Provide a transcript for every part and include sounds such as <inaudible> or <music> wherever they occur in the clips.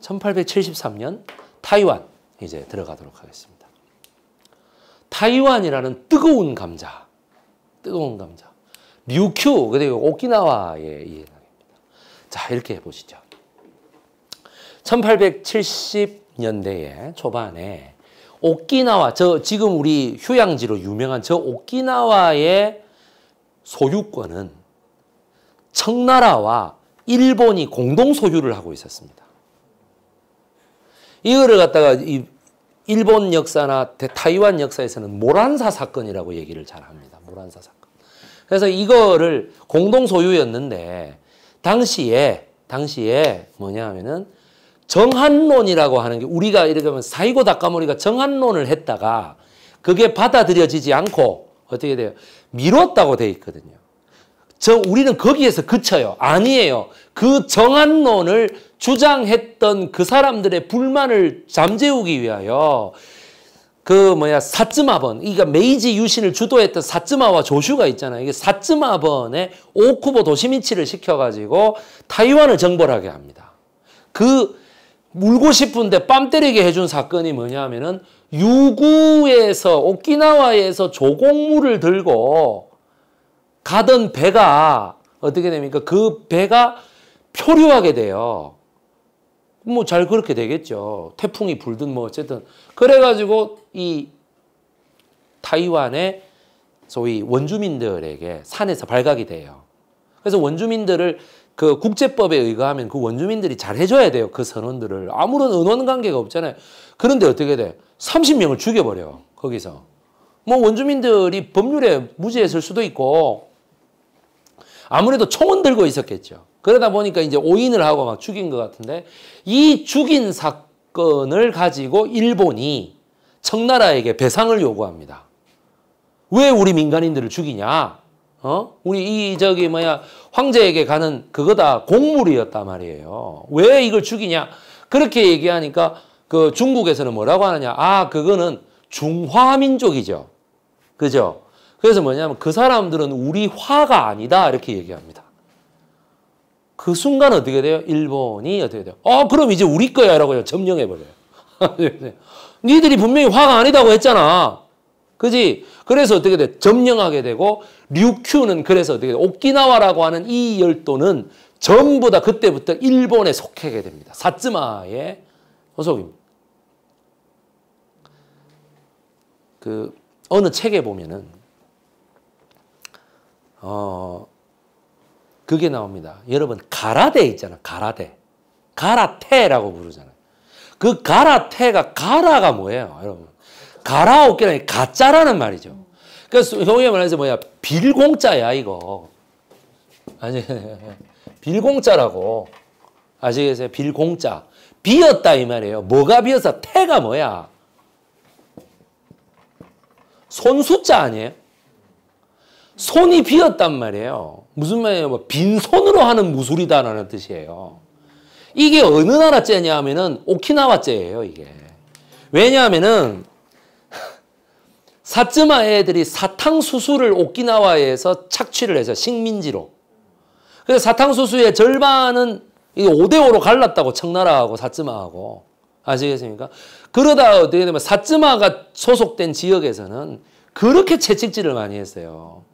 1873년 타이완 이제 들어가도록 하겠습니다. 타이완이라는 뜨거운 감자, 뜨거운 감자, 류큐 그리고 오키나와의 이해입니다. 자 이렇게 보시죠 1870년대의 초반에 오키나와 저 지금 우리 휴양지로 유명한 저 오키나와의 소유권은 청나라와 일본이 공동 소유를 하고 있었습니다. 이거를 갖다가 이 일본 역사나 타이완 역사에서는 모란사 사건이라고 얘기를 잘 합니다. 모란사 사건. 그래서 이거를 공동 소유였는데 당시에 당시에 뭐냐 면은 정한론이라고 하는 게 우리가 이렇면 사이고 닭가모리가 정한론을 했다가 그게 받아들여지지 않고 어떻게 돼요? 미뤘다고 돼 있거든요. 저 우리는 거기에서 그쳐요. 아니에요. 그 정한론을 주장했던 그 사람들의 불만을 잠재우기 위하여 그 뭐야 사쯔마번 그러니까 메이지 유신을 주도했던 사쯔마와 조슈가 있잖아요. 이게 사쯔마번에 오쿠보 도시민치를 시켜가지고 타이완을 정벌하게 합니다. 그 물고 싶은데 뺨 때리게 해준 사건이 뭐냐면은 유구에서 오키나와에서 조공물을 들고 가던 배가 어떻게 됩니까? 그 배가 표류하게 돼요. 뭐 잘 그렇게 되겠죠. 태풍이 불든 뭐 어쨌든. 그래가지고 이 타이완의 소위 원주민들에게 산에서 발각이 돼요. 그래서 원주민들을 그 국제법에 의거하면 그 원주민들이 잘 해줘야 돼요. 그 선원들을. 아무런 은원 관계가 없잖아요. 그런데 어떻게 돼? 30명을 죽여버려. 거기서. 뭐 원주민들이 법률에 무죄했을 수도 있고 아무래도 총은 들고 있었겠죠. 그러다 보니까 이제 오인을 하고 막 죽인 것 같은데 이 죽인 사건을 가지고 일본이 청나라에게 배상을 요구합니다. 왜 우리 민간인들을 죽이냐? 어? 우리 이 저기 뭐야 황제에게 가는 그거다 공물이었단 말이에요. 왜 이걸 죽이냐? 그렇게 얘기하니까 그 중국에서는 뭐라고 하느냐? 아, 그거는 중화민족이죠. 그죠? 그래서 뭐냐면 그 사람들은 우리 화가 아니다 이렇게 얘기합니다. 그 순간 어떻게 돼요? 일본이 어떻게 돼요? 어 그럼 이제 우리 거야 라고 점령해버려요. <laughs> 니들이 분명히 화가 아니다고 했잖아. 그지? 그래서 어떻게 돼? 점령하게 되고 류큐는 그래서 어떻게 돼? 오키나와라고 하는 이 열도는 전부 다 그때부터 일본에 속하게 됩니다. 사츠마의 소속입니다. 그 어느 책에 보면은 어, 그게 나옵니다. 여러분, 가라데 있잖아. 가라데. 가라테라고 부르잖아요. 그 가라테가, 가라가 뭐예요, 여러분? 가라오케라니 가짜라는 말이죠. 그래서 소위 말해서 뭐야, 빌공짜야, 이거. 아니, <laughs> 빌공짜라고. 아시겠어요? 빌공짜. 비었다, 이 말이에요. 뭐가 비어서 태가 뭐야? 손수자 아니에요? 손이 비었단 말이에요. 무슨 말이에요? 뭐 빈손으로 하는 무술이다라는 뜻이에요. 이게 어느 나라째냐 하면은 오키나와째예요, 이게. 왜냐하면은 <laughs> 사츠마 애들이 사탕수수를 오키나와에서 착취를 해서 식민지로. 그래서 사탕수수의 절반은 5대5로 갈랐다고 청나라하고 사츠마하고. 아시겠습니까? 그러다 어떻게 되면 사츠마가 소속된 지역에서는 그렇게 채찍질을 많이 했어요.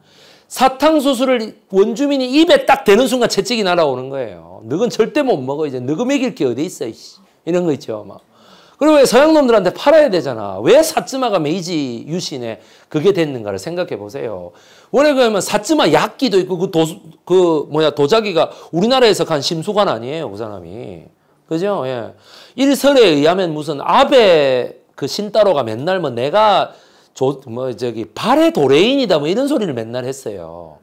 사탕수수를 원주민이 입에 딱 대는 순간 채찍이 날아오는 거예요. 너건 절대 못 먹어. 이제 너가 먹일 게 어디 있어. 씨 이런 거 있죠. 막. 그리고 왜 서양놈들한테 팔아야 되잖아. 왜 사츠마가 메이지 유신에 그게 됐는가를 생각해 보세요. 원래 그러면 사츠마 약기도 있고 그 도, 그 뭐야, 도자기가 우리나라에서 간 심수관 아니에요. 그 사람이. 그죠? 예. 일설에 의하면 무슨 아베 그 신따로가 맨날 뭐 내가 조, 뭐 저기 발의 도레인이다 뭐 이런 소리를 맨날 했어요.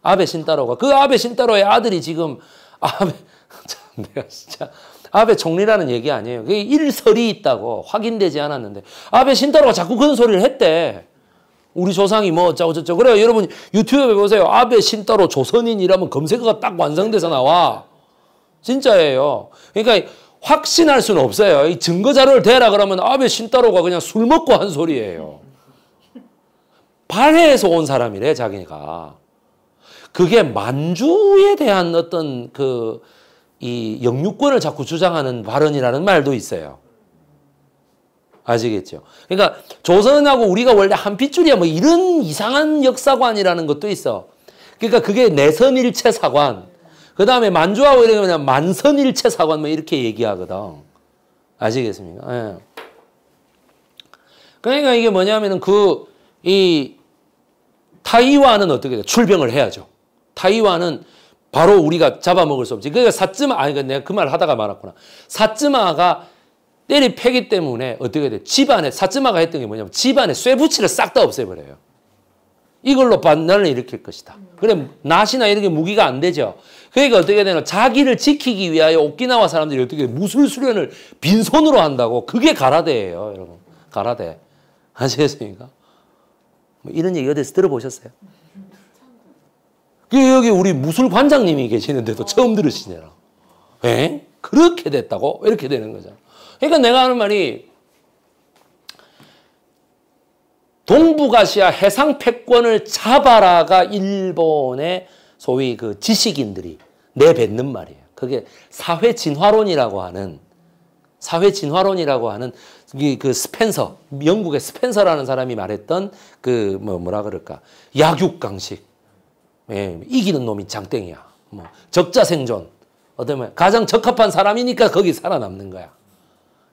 아베 신따로가 그 아베 신따로의 아들이 지금 아베 <laughs> 참 내가 진짜 아베 총리라는 얘기 아니에요. 그게 일설이 있다고 확인되지 않았는데 아베 신따로가 자꾸 그런 소리를 했대. 우리 조상이 뭐 어쩌고 저쩌고 그래요. 여러분 유튜브에 보세요. 아베 신따로 조선인이라면 검색어가 딱 완성돼서 나와. 진짜예요. 그러니까 확신할 수는 없어요. 이 증거 자료를 대라 그러면 아베 신따로가 그냥 술 먹고 한 소리예요. 발해에서 온 사람이래 자기가. 그게 만주에 대한 어떤 그 이 영유권을 자꾸 주장하는 발언이라는 말도 있어요. 아시겠죠? 그러니까 조선하고 우리가 원래 한 핏줄이야 뭐 이런 이상한 역사관이라는 것도 있어. 그러니까 그게 내선일체 사관. 그 다음에 만주하고 이러면 그냥 만선일체 사관 뭐 이렇게 얘기하거든. 아시겠습니까? 예. 그러니까 이게 뭐냐면은 그, 이, 타이완은 어떻게 돼? 출병을 해야죠. 타이완은 바로 우리가 잡아먹을 수 없지. 그러니까 사츠마, 아니, 그러니까 내가 그 말 하다가 말았구나. 사츠마가 때리 패기 때문에 어떻게 돼? 집안에, 사츠마가 했던 게 뭐냐면 집안에 쇠붙이를 싹 다 없애버려요. 이걸로 반란을 일으킬 것이다. 그래, 낫이나 이런 게 무기가 안 되죠. 그러니까 어떻게 되나 자기를 지키기 위하여 오키나와 사람들이 어떻게 무술 수련을 빈손으로 한다고 그게 가라데예요, 여러분. 가라데. 아시겠습니까? 뭐 이런 얘기 가디서 들어보셨어요? 그 여기 우리 무술 관장님이 계시는데도 처음 들으시냐. 에? 예? 그렇게 됐다고? 이렇게 되는 거죠. 그러니까 내가 하는 말이 동북아시아 해상 패권을 잡아라가 일본의 소위 그 지식인들이 내뱉는 말이에요. 그게 사회 진화론이라고 하는 사회 진화론이라고 하는 이그 스펜서, 영국의 스펜서라는 사람이 말했던 그뭐 뭐라 그럴까 약육강식, 예, 이기는 놈이 장땡이야. 뭐 적자 생존, 어쩌면 가장 적합한 사람이니까 거기 살아남는 거야.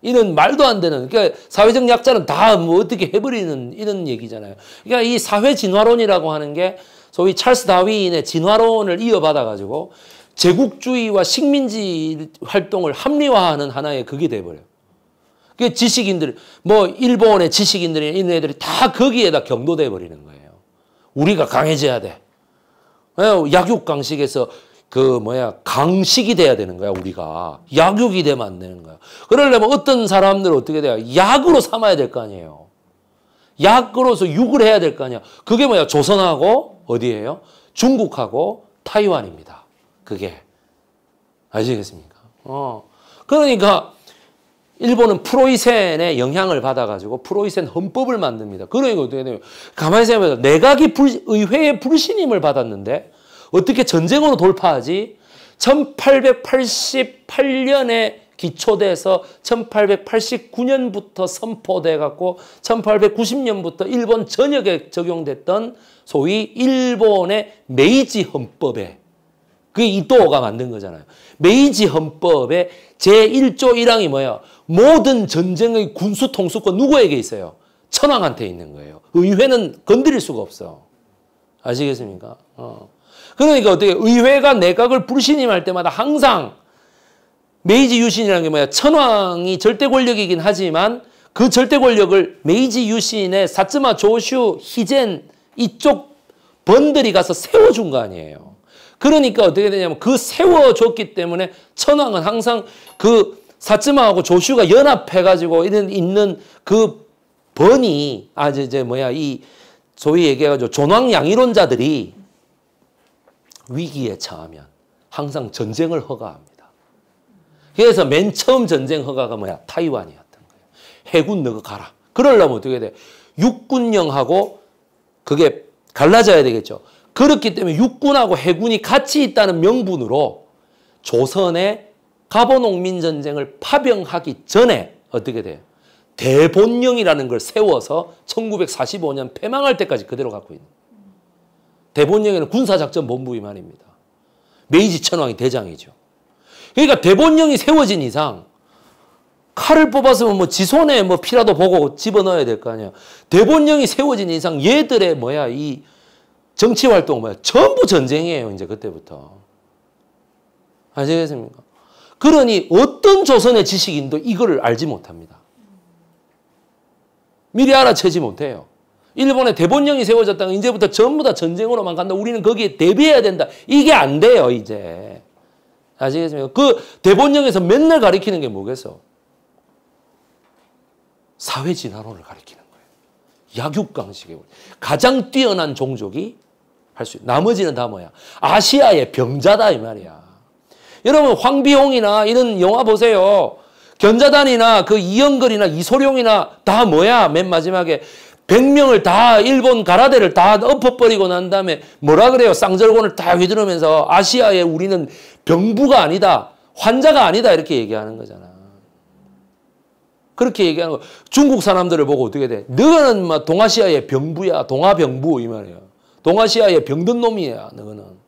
이런 말도 안 되는 그러니까 사회적 약자는 다 뭐 어떻게 해버리는 이런 얘기잖아요. 그러니까 이 사회 진화론이라고 하는 게 소위 찰스 다윈의 진화론을 이어받아 가지고 제국주의와 식민지 활동을 합리화하는 하나의 극이 돼버려요. 그게 지식인들, 뭐 일본의 지식인들이 있는 애들이 다 거기에다 경도돼 버리는 거예요. 우리가 강해져야 돼. 예, 약육 강식에서 그 뭐야 강식이 돼야 되는 거야 우리가 약육이 되면 안 되는 거야. 그러려면 어떤 사람들은 어떻게 돼요? 약으로 삼아야 될 거 아니에요. 약으로서 육을 해야 될 거 아니야. 그게 뭐야? 조선하고 어디예요? 중국하고 타이완입니다. 그게 아시겠습니까? 어. 그러니까 일본은 프로이센의 영향을 받아가지고 프로이센 헌법을 만듭니다. 그러니까 어떻게 되냐면 가만히 생각해보세요. 내각이 불, 의회의 불신임을 받았는데 어떻게 전쟁으로 돌파하지? 1888년에 기초돼서 1889년부터 선포돼 갖고 1890년부터 일본 전역에 적용됐던 소위 일본의 메이지 헌법에 그 이토가 만든 거잖아요. 메이지 헌법의 제1조 1항이 뭐예요? 모든 전쟁의 군수 통수권 누구에게 있어요? 천황한테 있는 거예요. 그 의회는 건드릴 수가 없어. 아시겠습니까? 어. 그러니까 어떻게 의회가 내각을 불신임할 때마다 항상 메이지 유신이라는 게 뭐야? 천황이 절대 권력이긴 하지만 그 절대 권력을 메이지 유신의 사츠마 조슈 히젠 이쪽 번들이 가서 세워준 거 아니에요. 그러니까 어떻게 되냐면 그 세워줬기 때문에 천황은 항상 그 사츠마하고 조슈가 연합해가지고 있는, 있는 그 번이, 아, 이제, 이제 뭐야, 이, 소위 얘기해가지고 존왕양이론자들이 위기에 처하면 항상 전쟁을 허가합니다. 그래서 맨 처음 전쟁 허가가 뭐야? 타이완이었던 거예요. 해군 너가 가라. 그러려면 어떻게 돼? 육군령하고 그게 갈라져야 되겠죠. 그렇기 때문에 육군하고 해군이 같이 있다는 명분으로 조선의 가보 농민 전쟁을 파병하기 전에 어떻게 돼요? 대본령이라는 걸 세워서 1945년 패망할 때까지 그대로 갖고 있는 대본령에는 군사작전 본부위만입니다. 메이지 천황이 대장이죠. 그러니까 대본령이 세워진 이상 칼을 뽑았으면 뭐 지손에 뭐 피라도 보고 집어넣어야 될 거 아니에요. 대본령이 세워진 이상 얘들의 뭐야 이 정치 활동 뭐야 전부 전쟁이에요 이제 그때부터 아시겠습니까? 그러니 어떤 조선의 지식인도 이거를 알지 못합니다. 미리 알아채지 못해요. 일본의 대본령이 세워졌다는 이제부터 전부 다 전쟁으로만 간다. 우리는 거기에 대비해야 된다. 이게 안 돼요, 이제. 아시겠습니까? 그 대본령에서 맨날 가리키는 게 뭐겠어? 사회 진화론을 가리키는 거예요. 약육강식의 가장 뛰어난 종족이 할수 있는 나머지는 다 뭐야? 아시아의 병자다 이 말이야. 여러분 황비홍이나 이런 영화 보세요. 견자단이나 그 이영걸이나 이소룡이나 다 뭐야 맨 마지막에 100명을 다 일본 가라데를 다 엎어버리고 난 다음에 뭐라 그래요? 쌍절곤을 다 휘두르면서 아시아에 우리는 병부가 아니다. 환자가 아니다. 이렇게 얘기하는 거잖아. 그렇게 얘기하는 거. 중국 사람들을 보고 어떻게 돼? 너는 막 뭐 동아시아의 병부야. 동아병부 이 말이야. 동아시아의 병든 놈이야. 너는.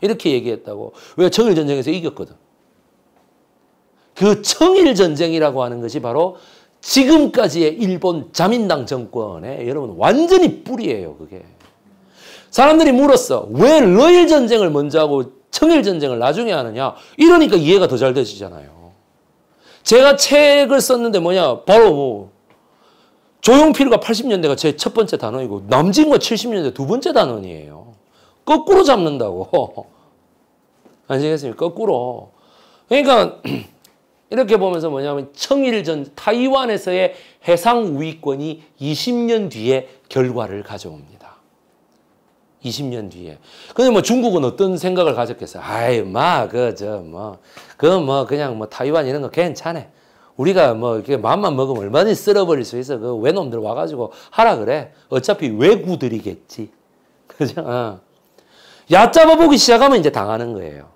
이렇게 얘기했다고. 왜 청일 전쟁에서 이겼거든. 그 청일 전쟁이라고 하는 것이 바로 지금까지의 일본 자민당 정권의 여러분 완전히 뿌리예요, 그게. 사람들이 물었어. 왜 러일 전쟁을 먼저 하고 청일 전쟁을 나중에 하느냐? 이러니까 이해가 더 잘 되시잖아요. 제가 책을 썼는데 뭐냐? 바로 뭐 조용필과 80년대가 제 첫 번째 단원이고 남진과 70년대 두 번째 단원이에요. 거꾸로 잡는다고. <laughs> 아시겠습니까? 거꾸로. 그러니까 <clears throat> 이렇게 보면서 뭐냐면 청일전 타이완에서의 해상 우위권이 20년 뒤에 결과를 가져옵니다. 20년 뒤에. 근데 뭐 중국은 어떤 생각을 가졌겠어요? 아이, 마, 그, 저, 뭐, 그, 뭐, 그냥 뭐 타이완 이런 거 괜찮아. 우리가 뭐 이렇게 마음만 먹으면 얼마든지 쓸어버릴 수 있어. 그 외놈들 와가지고 하라 그래. 어차피 외구들이겠지. 그죠? 어. 얕잡아 보기 시작하면 이제 당하는 거예요.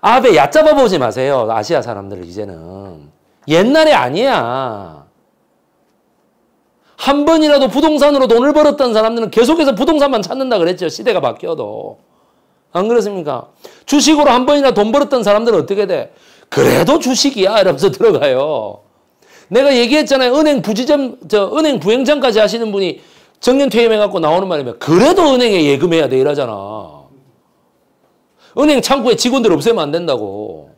아베 얕잡아 보지 마세요. 아시아 사람들 이제는. 옛날에 아니야. 한 번이라도 부동산으로 돈을 벌었던 사람들은 계속해서 부동산만 찾는다 그랬죠. 시대가 바뀌어도. 안 그렇습니까? 주식으로 한 번이나 돈 벌었던 사람들은 어떻게 돼? 그래도 주식이야. 이러면서 들어가요. 내가 얘기했잖아요. 은행 부지점, 저, 은행 부행장까지 하시는 분이 정년 퇴임해갖고 나오는 말이면 그래도 은행에 예금해야 돼. 이러잖아. 은행 창구에 직원들 없애면 안 된다고.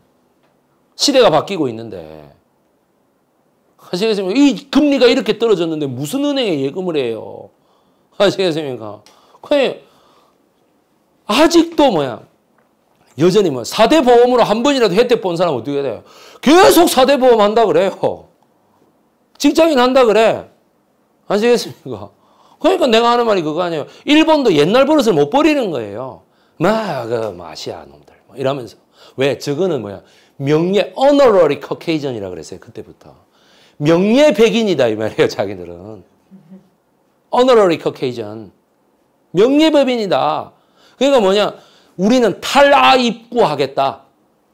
시대가 바뀌고 있는데. 아시겠습니까? 이 금리가 이렇게 떨어졌는데 무슨 은행에 예금을 해요? 아시겠습니까? 그냥 아직도 뭐야? 여전히 뭐 4대 보험으로 한 번이라도 혜택 본 사람 어떻게 돼요? 계속 4대 보험 한다 그래요. 직장인 한다 그래. 아시겠습니까? 그러니까 내가 하는 말이 그거 아니에요. 일본도 옛날 버릇을 못 버리는 거예요. 막뭐 아시아 그 놈들 뭐 이러면서 왜 저거는 뭐야 명예 honorary Caucasian이라 그랬어요 그때부터 명예 백인이다 이 말이에요 자기들은 honorary Caucasian 명예 법인이다 그러니까 뭐냐 우리는 탈아 입구하겠다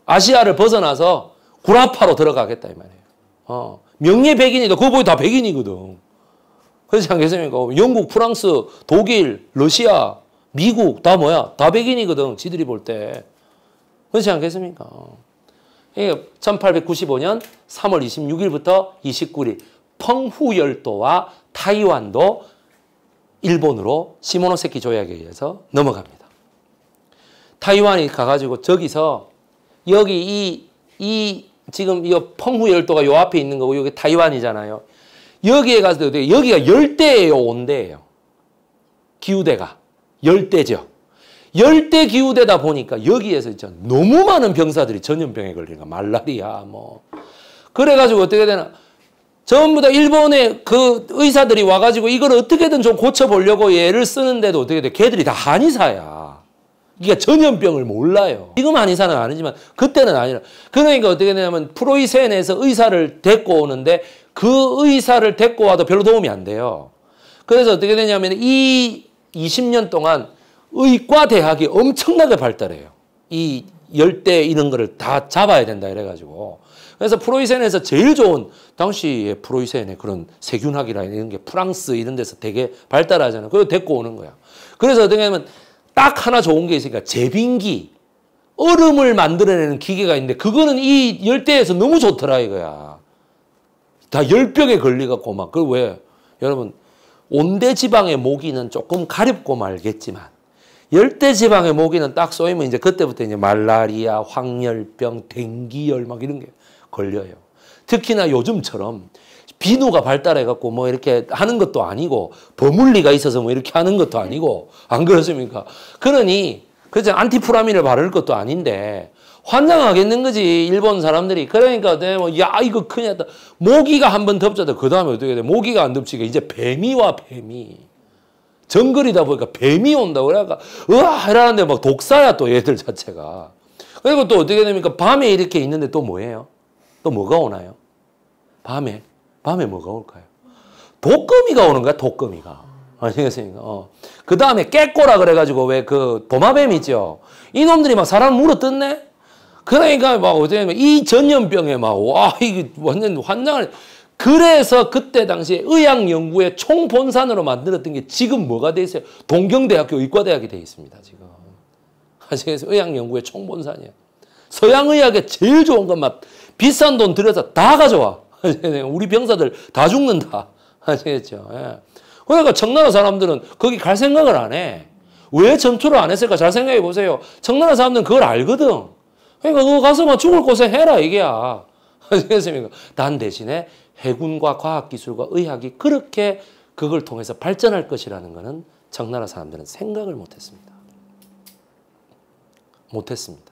아시아를 벗어나서 구라파로 들어가겠다 이 말이에요 어 명예 백인이다 그거 보다 백인이거든 그렇지 않겠습니 영국, 프랑스, 독일, 러시아 미국 다 뭐야? 다 백인이거든. 지들이 볼 때. 그렇지 않겠습니까? 1895년 3월 26일부터 29일 펑후열도와 타이완도 일본으로 시모노세키 조약에 의해서 넘어갑니다. 타이완이 가가지고 저기서 여기 이, 이 지금 이 펑후열도가 요 앞에 있는 거고 여기 타이완이잖아요. 여기에 가서 여기가 열대예요, 온대예요. 기후대가. 열대죠. 열대 기후되다 보니까 여기에서 있잖아. 너무 많은 병사들이 전염병에 걸리니까 말라리아 뭐 그래가지고 어떻게 되나 전부 다 일본의 그 의사들이 와가지고 이걸 어떻게든 좀 고쳐보려고 얘를 쓰는데도 어떻게 돼? 걔들이 다 한의사야. 그러니까 전염병을 몰라요. 지금 한의사는 아니지만 그때는 아니라. 그러니까 어떻게 되냐면 프로이센에서 의사를 데리고 오는데 그 의사를 데리고 와도 별로 도움이 안 돼요. 그래서 어떻게 되냐면 이 20년 동안 의과 대학이 엄청나게 발달해요. 이 열대 이런 거를 다 잡아야 된다 이래가지고. 그래서 프로이센에서 제일 좋은 당시의 프로이센의 그런 세균학이라 이런 게 프랑스 이런 데서 되게 발달하잖아요. 그걸 데리고 오는 거야. 그래서 어떻게 하면 딱 하나 좋은 게 있으니까 제빙기. 얼음을 만들어내는 기계가 있는데 그거는 이 열대에서 너무 좋더라 이거야. 다 열병에 걸리갖고 막. 그걸 왜? 여러분 온대 지방의 모기는 조금 가렵고 말겠지만 열대 지방의 모기는 딱 쏘이면 이제 그때부터 이제 말라리아, 황열병, 댕기열 막 이런 게 걸려요. 특히나 요즘처럼 비누가 발달해 갖고 뭐 이렇게 하는 것도 아니고 버물리가 있어서 뭐 이렇게 하는 것도 아니고 안 그렇습니까? 그러니 그저 안티프라민을 바를 것도 아닌데 환장하겠는 거지 일본 사람들이 그러니까 내가 뭐야 이거 큰일 났다 모기가 한 번 덮쳐도 그 다음에 어떻게 돼 모기가 안 덮치게 이제 뱀이와 뱀이 정글이다 보니까 뱀이 온다고 그러니까 으아 이러는데 막 독사야 또 얘들 자체가 그리고 또 어떻게 됩니까 밤에 이렇게 있는데 또 뭐예요 또 뭐가 오나요 밤에 밤에 뭐가 올까요 독거미가 오는 거야 독거미가 아시겠습니까? 어. 어. 그 다음에 깨꼬라 그래가지고 왜 그 도마뱀 있죠? 이놈들이 막 사람 물어뜯네? 그러니까 막 어제 이 전염병에 막 와 이게 완전 환장을 그래서 그때 당시에 의학연구의 총본산으로 만들었던 게 지금 뭐가 돼 있어요? 동경대학교 의과대학이 돼 있습니다. 지금 아시겠어요? 의학연구의 총본산이에요. 서양의학의 제일 좋은 것만 비싼 돈 들여서 다 가져와. 아, 우리 병사들 다 죽는다. 아시겠죠? 예. 그러니까 청나라 사람들은 거기 갈 생각을 안 해. 왜 전투를 안 했을까? 잘 생각해 보세요. 청나라 사람들은 그걸 알거든. 그러니까 그거 가서 막 죽을 곳에 해라 이게야. 아겠습니까단 <laughs> 대신에 해군과 과학기술과 의학이 그렇게 그걸 통해서 발전할 것이라는 것은 청나라 사람들은 생각을 못했습니다. 못했습니다.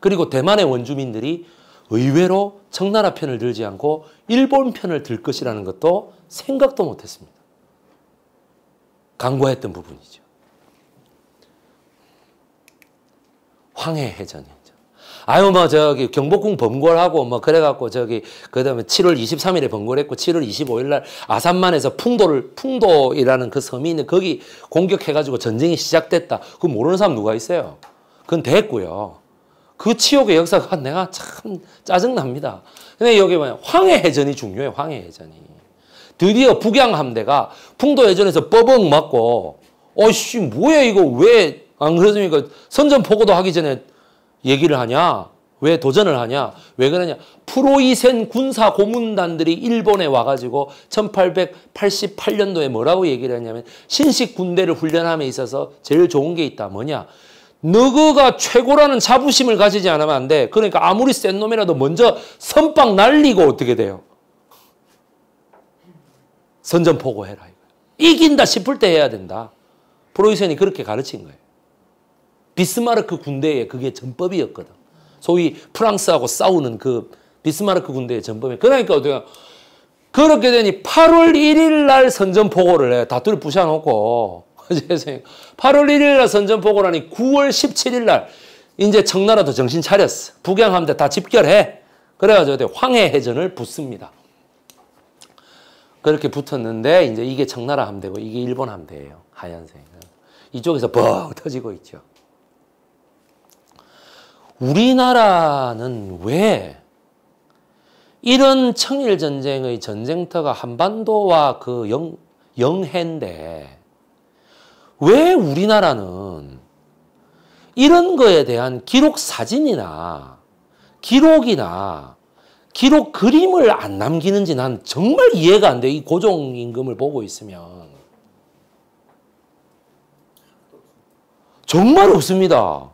그리고 대만의 원주민들이 의외로 청나라 편을 들지 않고 일본 편을 들 것이라는 것도 생각도 못했습니다. 강구했던 부분이죠. 황해 해전이 아유 뭐 저기 경복궁 번궐하고뭐 그래갖고 저기 그다음에 7월 23일에 번궐했고 7월 25일날 아산만에서 풍도를 풍도이라는 그 섬이 있는 거기 공격해가지고 전쟁이 시작됐다. 그 모르는 사람 누가 있어요? 그건 됐고요. 그 치욕의 역사가 내가 참 짜증납니다. 근데 여기 뭐냐 황해 해전이 중요해 황해 해전이. 드디어 북양 함대가 풍도 해전에서 뻐벅 맞고 어씨 뭐야 이거 왜 안 그러십니까? 선전포고도 하기 전에 얘기를 하냐? 왜 도전을 하냐? 왜 그러냐? 프로이센 군사 고문단들이 일본에 와가지고 1888년도에 뭐라고 얘기를 했냐면 신식 군대를 훈련함에 있어서 제일 좋은 게 있다. 뭐냐? 너그가 최고라는 자부심을 가지지 않으면 안 돼. 그러니까 아무리 센 놈이라도 먼저 선빵 날리고 어떻게 돼요? 선전포고 해라. 이긴다 싶을 때 해야 된다. 프로이센이 그렇게 가르친 거예요. 비스마르크 군대에 그게 전법이었거든. 소위 프랑스하고 싸우는 그 비스마르크 군대의 전범이. 그러니까 어때요? 그렇게 되니 8월 1일 날 선전포고를 해. 다투 부셔놓고. 8월 <laughs> 1일 날 선전포고를 니 9월 17일 날 이제 청나라도 정신 차렸어. 북양함대 다 집결해. 그래가지고 황해 해전을 붙습니다. 그렇게 붙었는데 이제 이게 청나라 함대고 이게 일본 함대예요. 하얀색. 이쪽에서 뻥 터지고 있죠. 우리나라는 왜 이런 청일전쟁의 전쟁터가 한반도와 그 영, 영해인데 왜 우리나라는 이런 거에 대한 기록 사진이나 기록이나 기록 그림을 안 남기는지 난 정말 이해가 안 돼. 이고종임금을 보고 있으면. 정말 없습니다.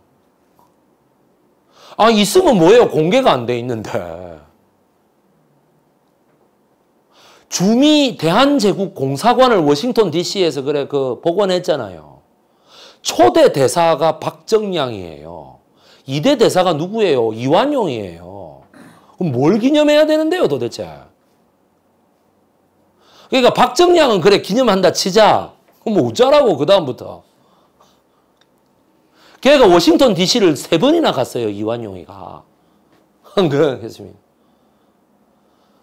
아, 있으면 뭐예요? 공개가 안 돼 있는데. 주미 대한제국 공사관을 워싱턴 DC에서 그래 그 복원했잖아요. 초대 대사가 박정량이에요. 2대 대사가 누구예요? 이완용이에요. 그럼 뭘 기념해야 되는데요, 도대체? 그러니까 박정량은 그래 기념한다 치자. 그럼 뭐 어쩌라고 그 다음부터. 걔가 워싱턴 DC를 세 번이나 갔어요. 이완용이가. 황교 교수님.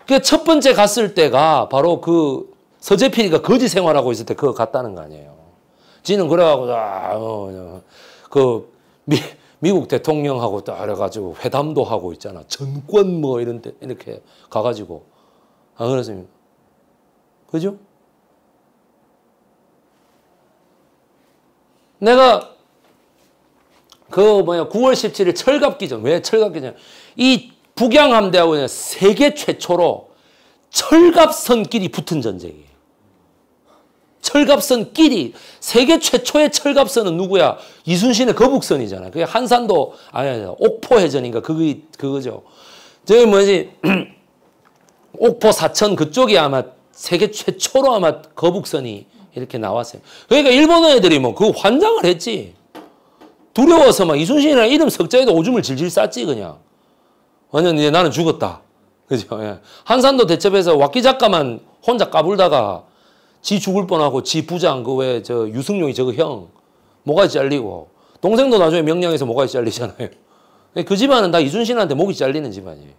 그첫 번째 갔을 때가 바로 그 서재필이가 거지 생활하고 있을 때 그거 갔다는 거 아니에요. 지는 그래가고 아, 어, 어, 그 미, 미국 대통령하고 또 그래가지고 회담도 하고 있잖아. 전권 뭐 이런 데 이렇게 가가지고 안그렇습니 아, 그죠? 내가 그 뭐야 9월 17일 철갑기전 왜 철갑기전 이 북양 함대하고 세계 최초로 철갑선끼리 붙은 전쟁이에요. 철갑선끼리 세계 최초의 철갑선은 누구야? 이순신의 거북선이잖아. 그게 한산도 아니 아니 옥포해전인가 그게 그거죠. 저기 뭐지 <clears throat> 옥포 사천 그쪽이 아마 세계 최초로 아마 거북선이 이렇게 나왔어요. 그러니까 일본 애들이 뭐 그 환장을 했지. 두려워서 막이순신이라는 이름 석자에도 오줌을 질질 쌌지 그냥. 완전 이제 나는 죽었다. 그죠? 예. 한산도 대첩에서 왁기 작가만 혼자 까불다가 지 죽을 뻔하고 지 부장 그외저 유승룡이 저거 형목까 잘리고 동생도 나중에 명량에서 목까 잘리잖아요. 그 집안은 다 이순신한테 목이 잘리는 집안이에요.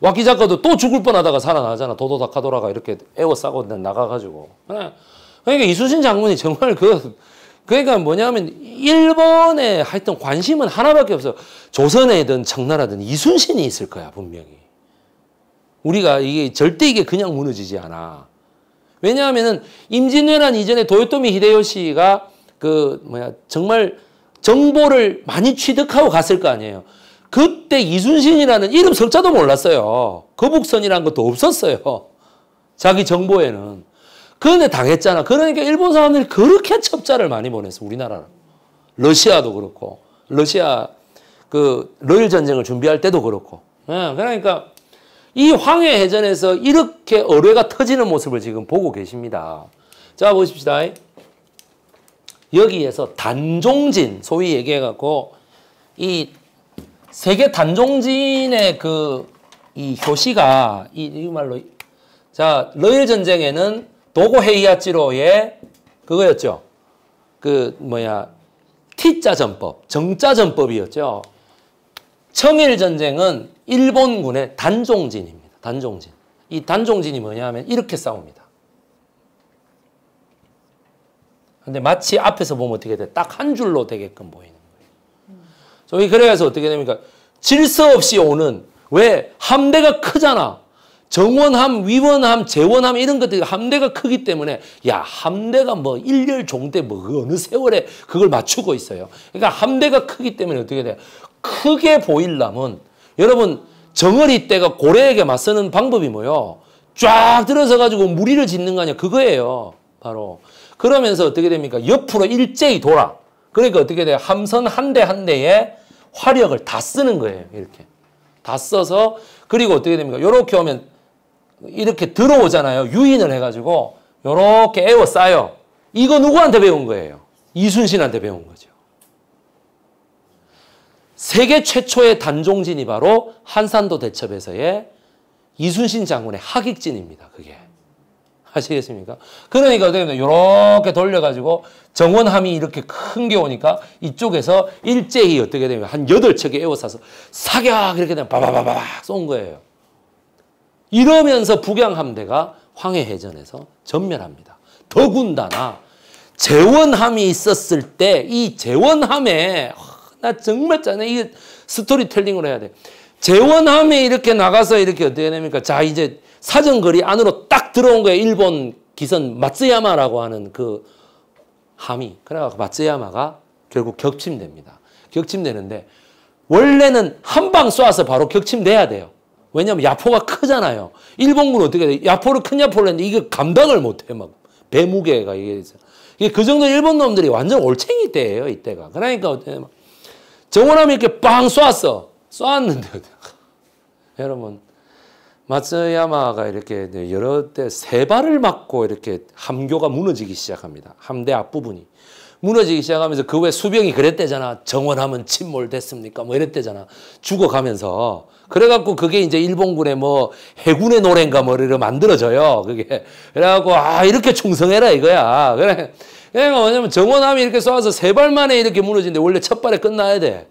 왁기 작가도 또 죽을 뻔하다가 살아나잖아. 도도다카도라가 이렇게 애워싸고 나가가지고. 예. 그러니까 이순신 장군이 정말 그 그러니까 뭐냐면 일본에 하여튼 관심은 하나밖에 없어. 조선에든 청나라든 이순신이 있을 거야 분명히. 우리가 이게 절대 이게 그냥 무너지지 않아. 왜냐하면은 임진왜란 이전에 도요토미 히데요시가 그 뭐야 정말 정보를 많이 취득하고 갔을 거 아니에요. 그때 이순신이라는 이름 석자도 몰랐어요. 거북선이라는 것도 없었어요. 자기 정보에는. 그런데 당했잖아. 그러니까 일본 사람들이 그렇게 첩자를 많이 보냈어, 우리나라는. 러시아도 그렇고, 러시아, 그, 러일 전쟁을 준비할 때도 그렇고. 예, 그러니까 이 황해 해전에서 이렇게 어뢰가 터지는 모습을 지금 보고 계십니다. 자, 보십시다. 여기에서 단종진, 소위 얘기해갖고, 이 세계 단종진의 그, 이 효시가, 이, 이 말로, 자, 러일 전쟁에는 도고헤이아찌로의 그거였죠. 그 뭐야 T자 전법, 정자 전법이었죠. 청일 전쟁은 일본군의 단종진입니다. 단종진. 이 단종진이 뭐냐면 이렇게 싸웁니다. 근데 마치 앞에서 보면 어떻게 돼? 딱 한 줄로 되게끔 보이는 거예요. 저희 그래서 어떻게 됩니까? 질서 없이 오는 왜 함대가 크잖아. 정원함, 위원함, 재원함 이런 것들이 함대가 크기 때문에 야 함대가 뭐 일렬 종대 뭐 어느 세월에 그걸 맞추고 있어요. 그러니까 함대가 크기 때문에 어떻게 돼요? 크게 보일라면 여러분 정어리 때가 고래에게 맞서는 방법이 뭐요? 쫙 들어서 가지고 무리를 짓는 거 아니야? 그거예요. 바로 그러면서 어떻게 됩니까? 옆으로 일제히 돌아. 그러니까 어떻게 돼요? 함선 한 대 한 대에 화력을 다 쓰는 거예요. 이렇게 다 써서 그리고 어떻게 됩니까? 이렇게 오면 이렇게 들어오잖아요. 유인을 해가지고 이렇게 에워싸요. 이거 누구한테 배운 거예요? 이순신한테 배운 거죠. 세계 최초의 단종진이 바로 한산도 대첩에서의 이순신 장군의 학익진입니다. 그게. 아시겠습니까? 그러니까 어떻게 보면 이렇게 돌려가지고 정원함이 이렇게 큰 게 오니까 이쪽에서 일제히 어떻게 되면 한 여덟 척에 에워싸서 사격! 이렇게 되면 바바바바 쏜 거예요. 이러면서 북양 함대가 황해해전에서 전멸합니다. 더군다나 재원함이 있었을 때 이 재원함에 나 정말 짜네. 이게 스토리텔링을 해야 돼. 재원함에 이렇게 나가서 이렇게 어떻게 됩니까? 자 이제 사정거리 안으로 딱 들어온 거예요. 일본 기선 마츠야마라고 하는 그 함이. 그래갖고 그 마츠야마가 결국 격침됩니다. 격침되는데 원래는 한 방 쏴서 바로 격침돼야 돼요. 왜냐면 야포가 크잖아요. 일본군 어떻게 돼? 야포를 큰 야포를 했는데 이거 감당을 못해 막 배무게가 이게 이게 그 정도 일본 놈들이 완전 올챙이 때예요 이때가. 그러니까 어때 막 정원함이 이렇게 빵 쏘았어 쏘았는데 <laughs> 여러분 마츠야마가 이렇게 여러 때세 발을 맞고 이렇게 함교가 무너지기 시작합니다. 함대 앞부분이. 무너지기 시작하면서 그외 수병이 그랬대잖아. 정원하면 침몰됐습니까? 뭐 이랬대잖아. 죽어가면서 그래갖고 그게 이제 일본군의 뭐 해군의 노래인가 뭐를 만들어져요. 그게. 그래갖고 아, 이렇게 충성해라 이거야. 그래. 그러 그러니까 뭐냐면 정원함이 이렇게 쏴서 세 발만에 이렇게 무너지데 원래 첫 발에 끝나야 돼.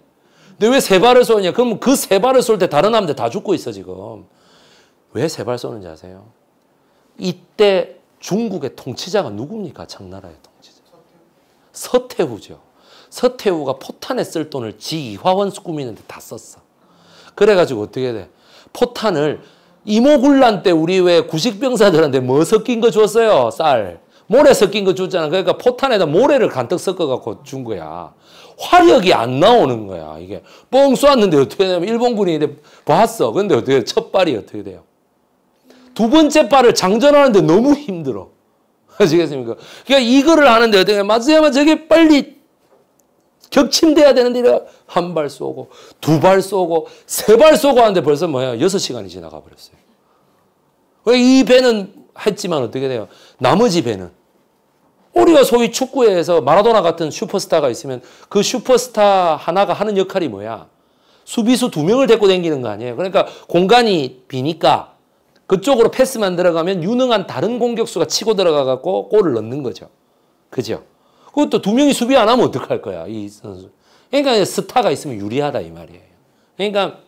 근데 왜 세 발을 쏘냐? 그럼 그 세 발을 쏠 때 다른 남들 다 죽고 있어, 지금. 왜 세 발 쏘는지 아세요? 이때 중국의 통치자가 누굽니까? 청나라의 통치자. 서태후죠. 서태후가 포탄에 쓸 돈을 지이화원 꾸미는데 다 썼어. 그래가지고 어떻게 돼? 포탄을 이모군란 때 우리 왜 구식병사들한테 뭐 섞인 거 줬어요? 쌀. 모래 섞인 거 줬잖아. 그러니까 포탄에다 모래를 간뜩 섞어갖고 준 거야. 화력이 안 나오는 거야. 이게 뻥 쏘았는데 어떻게 되냐면 일본군이 이제 봤어. 근데 어떻게 첫 발이 어떻게 돼요? 두 번째 발을 장전하는데 너무 힘들어. <laughs> 아시겠습니까? 그러니까 이거를 하는데 어떻게 맞으면 저게 빨리 격침돼야 되는데 한 발 쏘고 두 발 쏘고 세 발 쏘고 하는데 벌써 뭐야 여섯 시간이 지나가 버렸어요. 왜이 배는 했지만 어떻게 돼요? 나머지 배는 우리가 소위 축구에서 마라도나 같은 슈퍼스타가 있으면 그 슈퍼스타 하나가 하는 역할이 뭐야? 수비수 두 명을 데리고 다니는 거 아니에요? 그러니까 공간이 비니까 그쪽으로 패스만 들어가면 유능한 다른 공격수가 치고 들어가 갖고 골을 넣는 거죠. 그죠? 그것도 두 명이 수비 안 하면 어떡할 거야, 이 선수. 그러니까 스타가 있으면 유리하다, 이 말이에요. 그러니까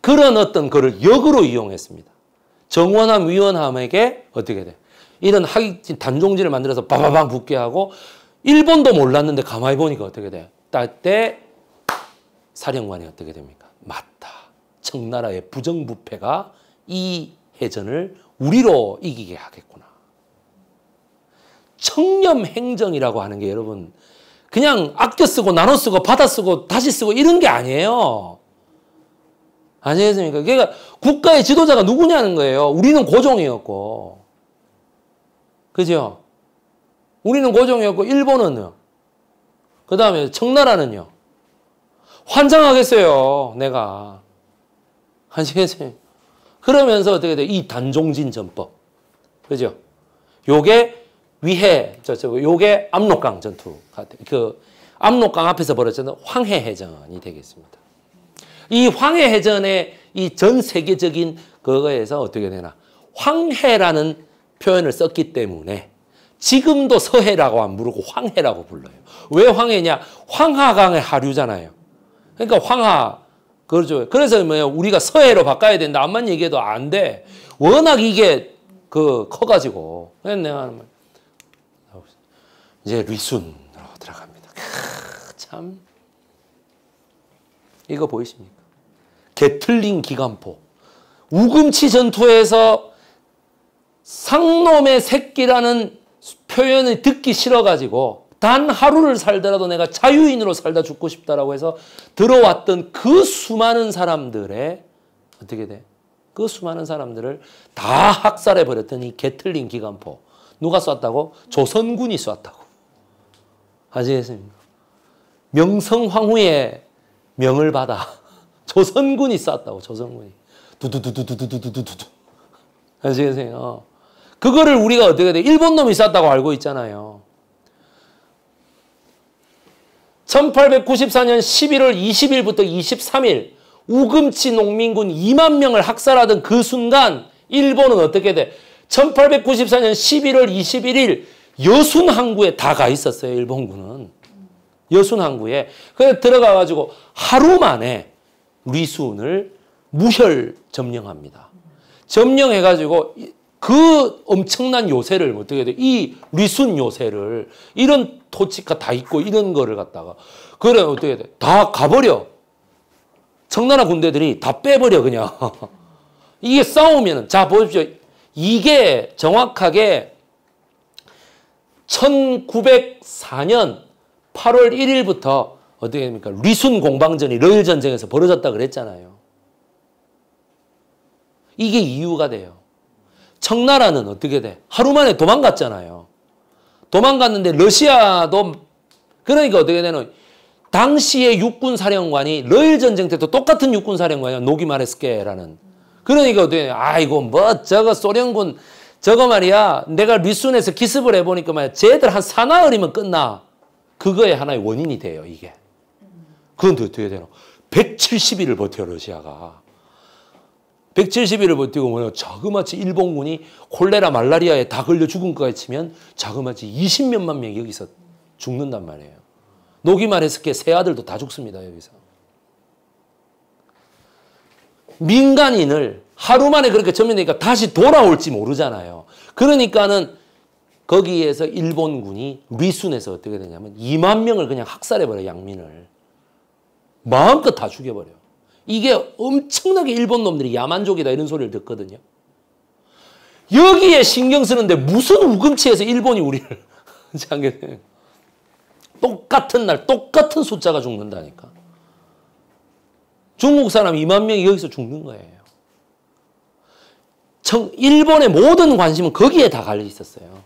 그런 어떤 거를 역으로 이용했습니다. 정원함, 위원함에게 어떻게 돼? 이런 하객 단종지를 만들어서 바바방 붙게 하고 일본도 몰랐는데 가만히 보니까 어떻게 돼? 딸 때 사령관이 어떻게 됩니까? 맞다. 청나라의 부정부패가 이 해전을 우리로 이기게 하겠구나. 청렴 행정이라고 하는 게 여러분 그냥 아껴 쓰고 나눠 쓰고 받아 쓰고 다시 쓰고 이런 게 아니에요. 아니겠습니까? 그러니까 국가의 지도자가 누구냐는 거예요. 우리는 고종이었고. 그죠? 우리는 고종이었고 일본은요. 그 다음에 청나라는요. 환장하겠어요. 내가. 아시겠어요? 그러면서 어떻게 돼? 이 단종진 전법. 그죠? 요게 위해 저, 저 요게 압록강 전투그 압록강 앞에서 벌어졌던 황해 해전이 되겠습니다. 이 황해 해전의 이 전 세계적인 그거에서 어떻게 되나 황해라는 표현을 썼기 때문에 지금도 서해라고 안 부르고 황해라고 불러요. 왜 황해냐? 황하강의 하류잖아요. 그러니까 황하 그렇죠. 그래서 뭐 우리가 서해로 바꿔야 된다. 암만 얘기해도 안 돼. 워낙 이게 그 커가지고 내가 하는 뭐 말. 이제 리순으로 들어갑니다. 크, 참 이거 보이십니까? 개틀링 기관포 우금치 전투에서 상놈의 새끼라는 표현을 듣기 싫어가지고 단 하루를 살더라도 내가 자유인으로 살다 죽고 싶다라고 해서 들어왔던 그 수많은 사람들의 어떻게 돼? 그 수많은 사람들을 다 학살해버렸던 이 게틀링 기관포 누가 쐈다고? 조선군이 쐈다고. 아시겠습니까? 명성황후의 명을 받아 <laughs> 조선군이 쌌다고 조선군이 두두두두두두두두두 아시겠어요? 그거를 우리가 어떻게 돼? 일본 놈이 쌌다고 알고 있잖아요. 1894년 11월 20일부터 23일 우금치 농민군 2만 명을 학살하던 그 순간 일본은 어떻게 돼? 1894년 11월 21일 여순항구에 다가 있었어요. 일본군은. 여순항구에. 그래 들어가가지고 하루 만에 리수운을 무혈 점령합니다. 점령해가지고 그 엄청난 요새를 어떻게 돼? 이 리순 요새를 이런 토치가 다 있고 이런 거를 갖다가 그래 어떻게 돼? 다 가버려. 청나라 군대들이 다 빼버려 그냥. <laughs> 이게 싸우면은 자 보십시오. 이게 정확하게 1904년 8월 1일부터 어떻게 됩니까? 리순 공방전이 러일 전쟁에서 벌어졌다 그랬잖아요. 이게 이유가 돼요. 청나라는 어떻게 돼? 하루 만에 도망갔잖아요. 도망갔는데 러시아도 그러니까 어떻게 되는 당시의 육군 사령관이 러일 전쟁 때도 똑같은 육군 사령관이 노기마레스케라는. 그러니까 어떻게 아이고 뭐 저거 소련군 저거 말이야 내가 리순에서 기습을 해보니까 말이야 쟤들 한 사나흘이면 끝나. 그거의 하나의 원인이 돼요 이게. 그건 어떻게 되노? 170일을 버텨 러시아가. 170일을 버티고 뭐냐 자그마치 일본군이 콜레라 말라리아에 다 걸려 죽은 거에 치면 자그마치 20몇만 명이 여기서 죽는단 말이에요. 노기만 했을게 새 아들도 다 죽습니다 여기서. 민간인을 하루 만에 그렇게 점면되니까 다시 돌아올지 모르잖아요. 그러니까는 거기에서 일본군이 리순에서 어떻게 되냐면 2만 명을 그냥 학살해버려 양민을. 마음껏 다 죽여버려. 이게 엄청나게 일본 놈들이 야만족이다 이런 소리를 듣거든요. 여기에 신경 쓰는데 무슨 우금치에서 일본이 우리를 <laughs> 장게 똑같은 날 똑같은 숫자가 죽는다니까. 중국 사람 2만 명이 여기서 죽는 거예요. 일본의 모든 관심은 거기에 다 갈려 있었어요.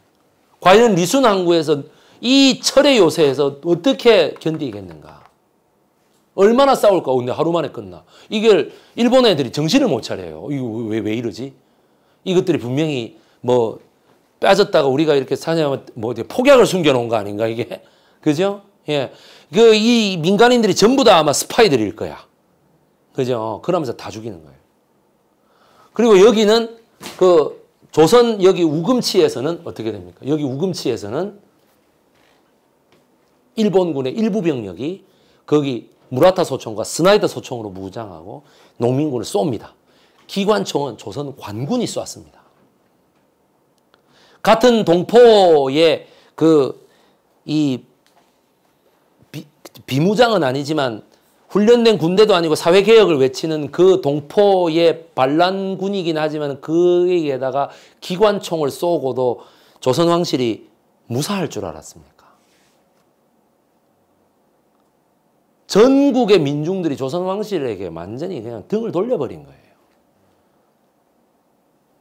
과연 리순왕국에서 이 철의 요새에서 어떻게 견디겠는가? 얼마나 싸울까? 어, 근데 하루 만에 끝나. 이걸 일본 애들이 정신을 못 차려요. 이거 왜, 왜 이러지? 이것들이 분명히 뭐 빠졌다가 우리가 이렇게 사냐면 뭐 폭약을 숨겨놓은 거 아닌가 이게? <laughs> 그죠? 예. 그 이 민간인들이 전부 다 아마 스파이들일 거야. 그죠? 어, 그러면서 다 죽이는 거예요. 그리고 여기는 그 조선 여기 우금치에서는 어떻게 됩니까? 여기 우금치에서는 일본군의 일부 병력이 거기 무라타 소총과 스나이더 소총으로 무장하고 농민군을 쏩니다. 기관총은 조선 관군이 쐈습니다. 같은 동포의 그 이 비무장은 아니지만 훈련된 군대도 아니고 사회개혁을 외치는 그 동포의 반란군이긴 하지만 그에게다가 기관총을 쏘고도 조선황실이 무사할 줄 알았습니까? 전국의 민중들이 조선왕실에게 완전히 그냥 등을 돌려버린 거예요.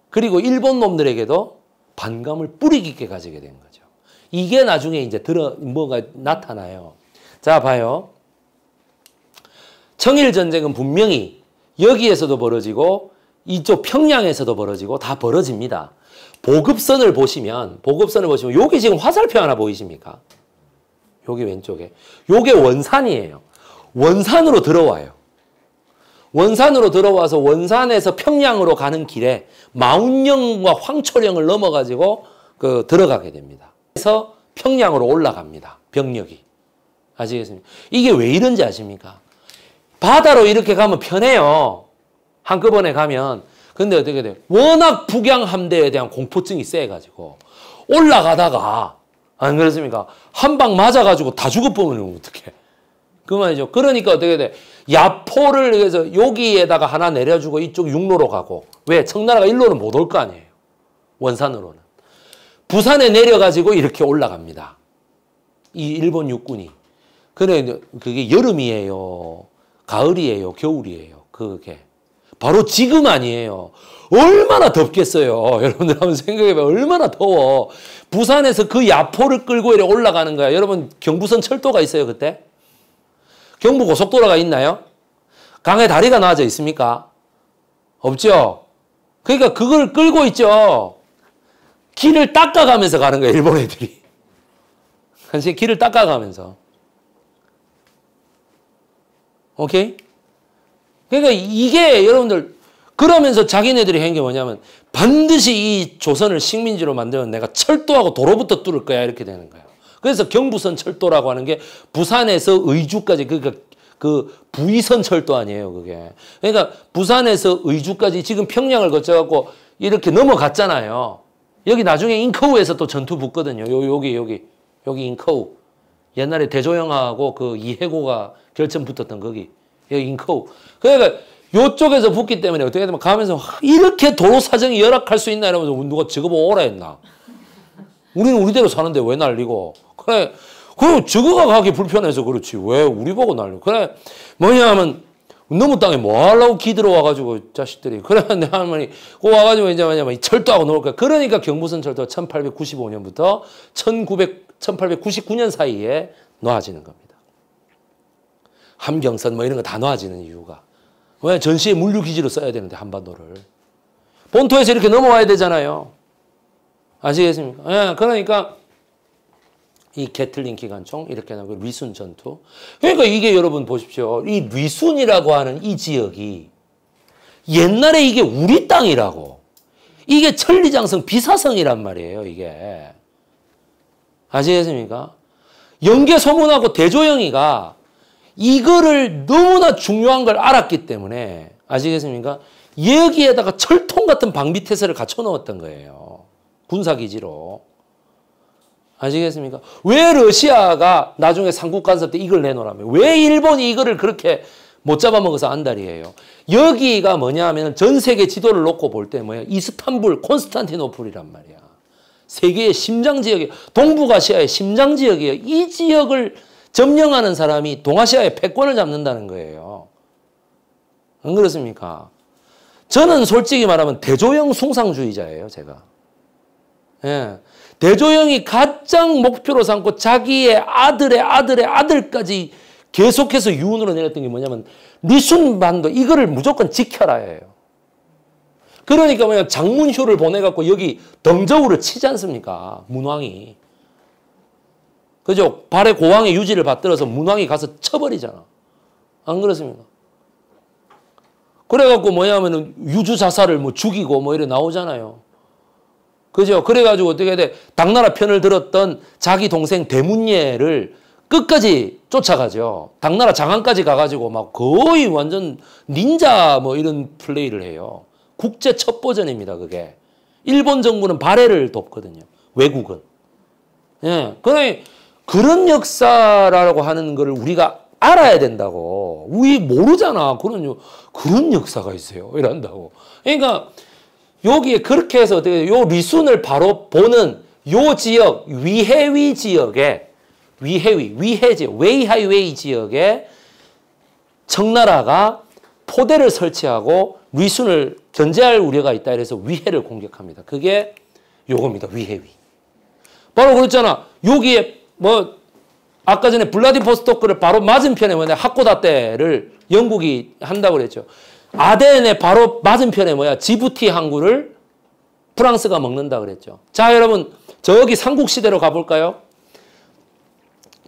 그리고 일본 놈들에게도 반감을 뿌리 깊게 가지게 된 거죠. 이게 나중에 이제 들어, 뭐가 나타나요. 자, 봐요. 청일 전쟁은 분명히 여기에서도 벌어지고 이쪽 평양에서도 벌어지고 다 벌어집니다. 보급선을 보시면 보급선을 보시면 여기 지금 화살표 하나 보이십니까? 여기 왼쪽에 요게 원산이에요. 원산으로 들어와요. 원산으로 들어와서 원산에서 평양으로 가는 길에 마운령과 황초령을 넘어가지고 그 들어가게 됩니다. 그래서 평양으로 올라갑니다. 병력이. 아시겠습니까? 이게 왜 이런지 아십니까? 바다로 이렇게 가면 편해요. 한꺼번에 가면. 근데 어떻게 돼 워낙 북양함대에 대한 공포증이 세가지고 올라가다가 안 그렇습니까? 한방 맞아가지고 다 죽어버리면 어떡해. 그 말이죠. 그러니까 어떻게 돼? 야포를 해서 여기에다가 하나 내려주고 이쪽 육로로 가고 왜? 청나라가 일로는 못 올 거 아니에요. 원산으로는. 부산에 내려가지고 이렇게 올라갑니다. 이 일본 육군이. 그래 그게 여름이에요. 가을이에요, 겨울이에요. 그게. 바로 지금 아니에요. 얼마나 덥겠어요. <laughs> 여러분들 한번 생각해봐요. 얼마나 더워. 부산에서 그 야포를 끌고 이렇게 올라가는 거야. 여러분 경부선 철도가 있어요 그때? 경부 고속도로가 있나요? 강에 다리가 나와져 있습니까? 없죠? 그러니까 그걸 끌고 있죠. 길을 닦아가면서 가는 거예요. 일본 애들이. 사실 <laughs> 길을 닦아가면서. 오케이? 그러니까 이게 여러분들 그러면서 자기네들이 한 게 뭐냐면 반드시 이 조선을 식민지로 만들면 내가 철도하고 도로부터 뚫을 거야 이렇게 되는 거예 그래서 경부선 철도라고 하는 게 부산에서 의주까지 그러니까 그 부이선 철도 아니에요 그게. 그러니까 부산에서 의주까지 지금 평양을 거쳐갖고 이렇게 넘어갔잖아요. 여기 나중에 인커우에서 또 전투 붙거든요. 요, 여기 여기 여기 인커우. 옛날에 대조영하고 그 이해고가 결점 붙었던 거기. 여기 예, 인커 그러니까 요쪽에서 붙기 때문에 어떻게 되면 가면서 이렇게 도로 사정이 열악할 수 있나 이러면서 누가 저거보 오라 했나. 우리는 우리대로 사는데 왜날리고 그래. 그 저거가 가기 불편해서 그렇지. 왜 우리 보고 난리 그래. 뭐냐 하면 너무 땅에 뭐 하려고 기들어 와가지고 자식들이 그래 <laughs> 내 할머니 꼭 와가지고 이제 뭐냐면 뭐 철도하고 놀 거야 그러니까 경부선 철도가 1895년부터 1900, 1899년 사이에 놓아지는 겁니다. 함경선 뭐 이런 거 다 놓아지는 이유가. 왜? 전시의 물류기지로 써야 되는데, 한반도를. 본토에서 이렇게 넘어와야 되잖아요. 아시겠습니까? 예, 그러니까 이게틀링 기관총, 이렇게 나고 리순 그 전투. 그러니까 이게 여러분 보십시오. 이 리순이라고 하는 이 지역이 옛날에 이게 우리 땅이라고. 이게 천리장성 비사성이란 말이에요, 이게. 아시겠습니까? 연계 소문하고 대조영이가 이거를 너무나 중요한 걸 알았기 때문에 아시겠습니까? 여기에다가 철통 같은 방비태세를 갖춰 넣었던 거예요. 군사기지로. 아시겠습니까? 왜 러시아가 나중에 삼국 간섭 때 이걸 내놓으라며? 왜 일본이 이거를 그렇게 못 잡아먹어서 안달이에요? 여기가 뭐냐 면전 세계 지도를 놓고 볼 때뭐예 이스탄불, 콘스탄티노플이란 말이야. 세계의 심장 지역이 동북아시아의 심장 지역이에요. 이 지역을 점령하는 사람이 동아시아의 패권을 잡는다는 거예요. 안 그렇습니까? 저는 솔직히 말하면 대조영 숭상주의자예요, 제가. 예. 대조영이 가장 목표로 삼고 자기의 아들의 아들의 아들까지 계속해서 유언으로 내렸던 게 뭐냐면 리순반도 이거를 무조건 지켜라예요. 그러니까 뭐냐 장문효를 보내갖고 여기 덩저우를 치지 않습니까? 문왕이. 그죠? 발의 고왕의 유지를 받들어서 문왕이 가서 쳐버리잖아. 안 그렇습니까? 그래갖고 뭐냐면은 유주자살을 뭐 죽이고 뭐 이래 나오잖아요. 그죠? 그래가지고 어떻게 돼? 당나라 편을 들었던 자기 동생 대문예를 끝까지 쫓아가죠. 당나라 장안까지 가가지고 막 거의 완전 닌자 뭐 이런 플레이를 해요. 국제 첩보전입니다, 그게. 일본 정부는 발해를 돕거든요. 외국은. 예. 그러니 그런 역사라고 하는 것을 우리가 알아야 된다고. 우리 모르잖아. 그런, 그런 역사가 있어요. 이런다고. 그러니까 여기에 그렇게 해서 어떻게, 요 리순을 바로 보는 요 지역, 위해위 지역에, 위해위, 위해 지역, 웨이하이웨이 지역에 청나라가 포대를 설치하고 리순을 견제할 우려가 있다. 그래서 위해를 공격합니다. 그게 요겁니다. 위해위. 바로 그렇잖아. 여기에 뭐 아까 전에 블라디보스토크를 바로 맞은편에 뭐냐 하코다 때를 영국이 한다고 그랬죠. 아덴에 바로 맞은편에 뭐야 지부티 항구를 프랑스가 먹는다 그랬죠. 자 여러분 저기 삼국시대로 가볼까요?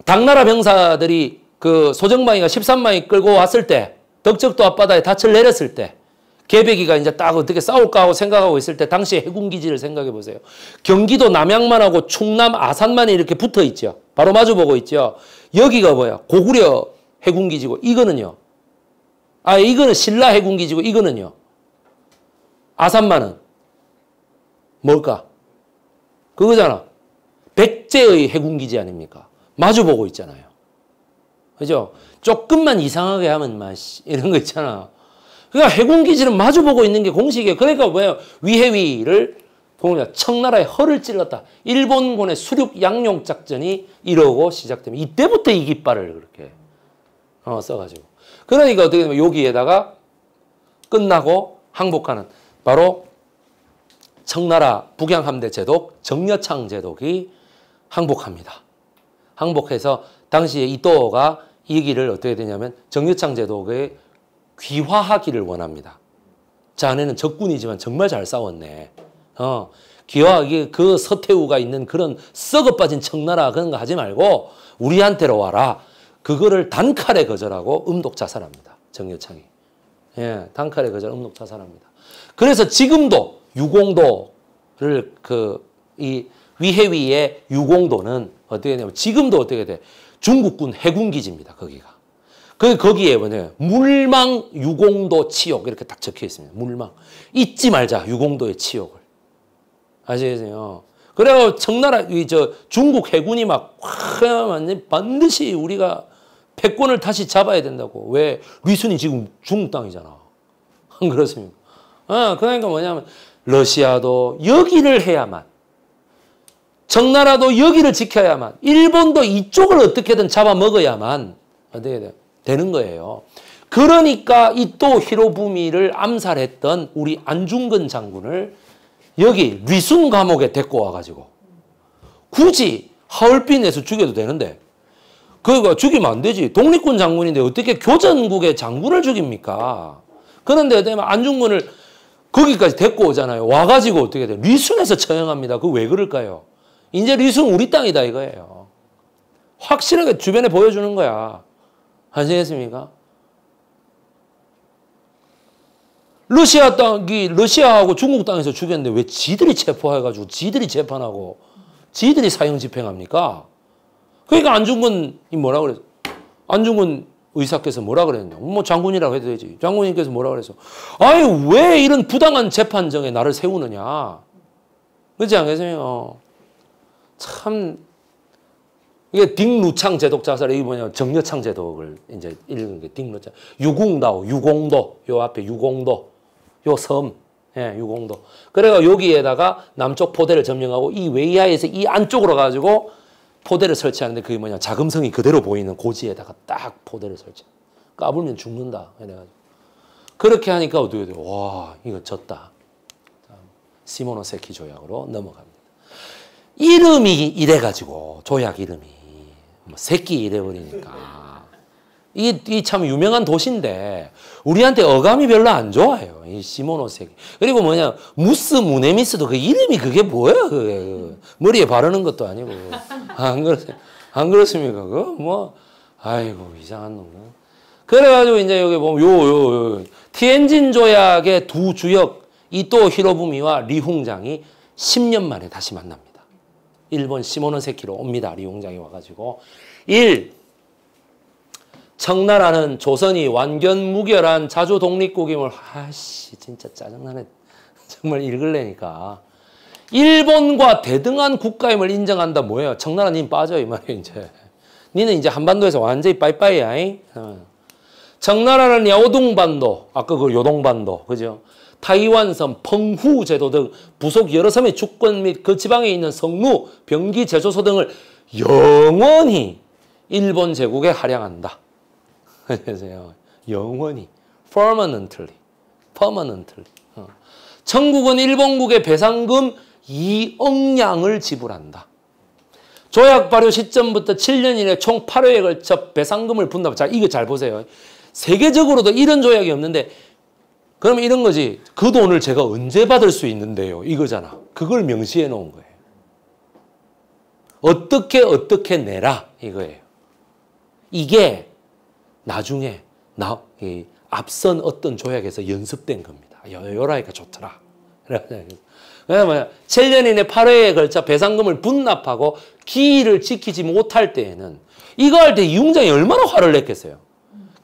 당나라 병사들이 그 소정방이가 13만이 끌고 왔을 때 덕적도 앞바다에 닻을 내렸을 때 개배기가 이제 딱 어떻게 싸울까 하고 생각하고 있을 때 당시 해군기지를 생각해 보세요. 경기도 남양만 하고 충남 아산만 이렇게 붙어 있죠. 바로 마주보고 있죠. 여기가 뭐야? 고구려 해군기지고 이거는요. 아 이거는 신라 해군기지고 이거는요. 아산만은 뭘까? 그거잖아. 백제의 해군기지 아닙니까? 마주보고 있잖아요. 그죠? 조금만 이상하게 하면 막 이런 거 있잖아. 그러니까 해군기지는 마주보고 있는 게 공식이에요. 그러니까 뭐요 위해위를 동우 청나라의 허를 찔렀다. 일본군의 수륙 양용 작전이 이러고 시작되면 이때부터 이 깃발을 그렇게 어, 써가지고. 그러니까 어떻게 되면 여기에다가 끝나고 항복하는 바로 청나라 북양함대 제독 정여창 제독이 항복합니다. 항복해서 당시에 이또가 이 길을 어떻게 되냐면 정유창 제독의 귀화하기를 원합니다. 자네는 적군이지만 정말 잘 싸웠네. 어, 귀화하기 그 서태후가 있는 그런 썩어 빠진 청나라 그런 거 하지 말고 우리한테로 와라. 그거를 단칼에 거절하고 음독 자살합니다. 정여창이. 예, 단칼에 거절 음독 자살합니다. 그래서 지금도 유공도를 그 이 위해위의 유공도는 어떻게 되냐면 지금도 어떻게 돼? 중국군 해군 기지입니다. 거기가. 그 거기에 뭐냐 물망 유공도 치욕 이렇게 딱 적혀 있습니다. 물망 잊지 말자 유공도의 치욕을 아시겠어요? 그래요 청나라 이 저 중국 해군이 막 완전 반드시 우리가 패권을 다시 잡아야 된다고 왜 리순이 지금 중국 땅이잖아 안 <laughs> 그렇습니까? 아 그러니까 뭐냐면 러시아도 여기를 해야만 청나라도 여기를 지켜야만 일본도 이쪽을 어떻게든 잡아먹어야만 어떻게 돼요? 되는 거예요. 그러니까 이 또 히로부미를 암살했던 우리 안중근 장군을 여기 리순 감옥에 데리고 와가지고 굳이 하얼빈에서 죽여도 되는데 그거 죽이면 안 되지. 독립군 장군인데 어떻게 교전국의 장군을 죽입니까? 그런데 되면 안중근을 거기까지 데리고 오잖아요. 와가지고 어떻게 돼? 리순에서 처형합니다. 그 왜 그럴까요? 이제 리순 우리 땅이다 이거예요. 확실하게 주변에 보여주는 거야. 아시겠습니까? 러시아 땅이 러시아하고 중국 땅에서 죽였는데 왜 지들이 체포해가지고 지들이 재판하고 지들이 사형 집행합니까? 그러니까 안중근 이 뭐라 그랬 안중근 의사께서 뭐라 그랬냐? 뭐 장군이라고 해도 되지. 장군님께서 뭐라 그랬어? 아니 왜 이런 부당한 재판정에 나를 세우느냐? 그렇지 않겠어참 이게 딩루창 제독 자살, 이 뭐냐면 정여창 제독을 이제 읽은 게 딩루창. 유공다 유공도, 요 앞에 유공도, 요 섬, 예, 유공도. 그래가 여기에다가 남쪽 포대를 점령하고 이 외야에서 이 안쪽으로 가지고 포대를 설치하는데 그게 뭐냐. 자금성이 그대로 보이는 고지에다가 딱 포대를 설치. 까불면 죽는다. 그래가지고. 그렇게 하니까 어떻게 돼요? 와, 이거 졌다. 시모노세키 조약으로 넘어갑니다. 이름이 이래가지고, 조약 이름이. 뭐 새끼 이래버리니까. 이참 유명한 도시인데 우리한테 어감이 별로 안 좋아요. 이 시모노세기. 그리고 뭐냐 무스 무네미스도 그 이름이 그게 뭐야 그게 그 머리에 바르는 것도 아니고 안 그렇 안 그렇습니까 그 뭐 아이고 이상한 놈. 그래가지고 이제 여기 보면 요요 요, 요, 티엔진 조약의 두 주역 이토 히로부미와 리홍장이 10년 만에 다시 만납니다. 일본 시모노 세키로 옵니다. 리웅장이 와가지고. 1. 청나라는 조선이 완견무결한 자주 독립국임을 아씨 진짜 짜증나네. <laughs> 정말 읽을래니까. 일본과 대등한 국가임을 인정한다 뭐예요? 청나라 님 빠져 이 말이에요 이제. 니는 이제 한반도에서 완전히 빠이빠이야. 어. 청나라는 야동반도 아까 그 요동반도 그죠? 타이완섬, 펑후 제도 등 부속 여러 섬의 주권 및 그 지방에 있는 성무, 병기 제조소 등을 영원히 일본 제국에 할양한다. <laughs> 영원히. permanently. permanently. 어. 천국은 일본국의 배상금 2억 양을 지불한다. 조약 발효 시점부터 7년 이내 총 8회에 걸쳐 배상금을 분담. 자, 이거 잘 보세요. 세계적으로도 이런 조약이 없는데 그럼 이런 거지. 그 돈을 제가 언제 받을 수 있는데요. 이거잖아. 그걸 명시해 놓은 거예요. 어떻게 어떻게 내라 이거예요. 이게 나중에 나 앞선 어떤 조약에서 연습된 겁니다. 요라니까 좋더라. <laughs> 왜냐면 7년이내 8회에 걸쳐 배상금을 분납하고 기일을 지키지 못할 때에는 이거 할 때 이용장이 얼마나 화를 냈겠어요.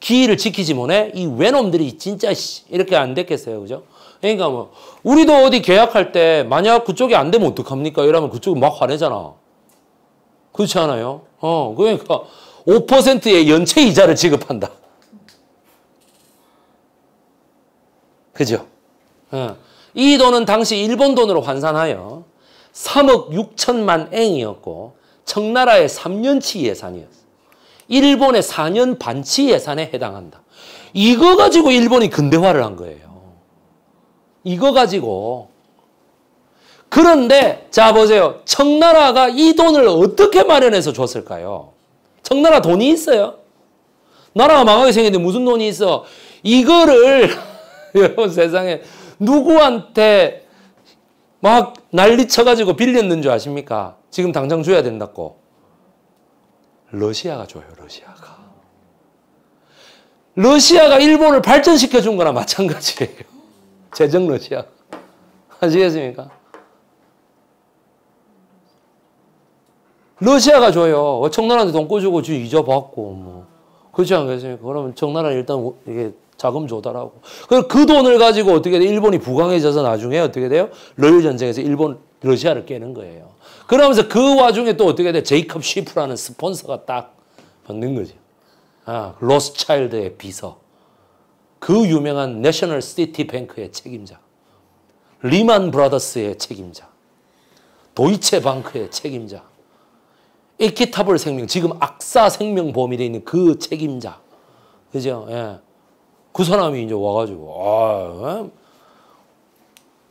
기일을 지키지 못해? 이 외놈들이 진짜 씨 이렇게 안 됐겠어요. 그죠? 그러니까 뭐 우리도 어디 계약할 때 만약 그쪽이 안 되면 어떡합니까? 이러면 그쪽이 막 화내잖아. 그렇지 않아요? 어, 그러니까 5%의 연체 이자를 지급한다. 그죠? 어. 이 돈은 당시 일본 돈으로 환산하여 3억 6천만 엔이었고 청나라의 3년치 예산이었어. 일본의 4년 반치 예산에 해당한다. 이거 가지고 일본이 근대화를 한 거예요. 이거 가지고. 그런데 자 보세요. 청나라가 이 돈을 어떻게 마련해서 줬을까요? 청나라 돈이 있어요? 나라가 망하게 생겼는데 무슨 돈이 있어? 이거를 <laughs> 여러분 세상에 누구한테 막 난리 쳐가지고 빌렸는 줄 아십니까? 지금 당장 줘야 된다고. 러시아가 줘요, 러시아가. 러시아가 일본을 발전시켜 준 거나 마찬가지예요. <laughs> 재정 러시아. 아시겠습니까? 러시아가 줘요. 청나라한테 돈 꿔주고 주 이자 받고 뭐 그렇지 않겠습니까? 그러면 청나라 일단 이게 자금 조달하고 그래그 돈을 가지고 어떻게 돼? 일본이 부강해져서 나중에 어떻게 돼요? 러일 전쟁에서 일본 러시아를 깨는 거예요. 그러면서 그 와중에 또 어떻게 돼? 제이컵 쉬프라는 스폰서가 딱 붙는 거죠. 아, 로스차일드의 비서. 그 유명한 내셔널 시티뱅크의 책임자. 리만 브라더스의 책임자. 도이체방크의 책임자. 에키타볼 생명, 지금 악사 생명 범위에 있는 그 책임자. 그죠? 예. 그 사람이 이제 와가지고, 아, 예.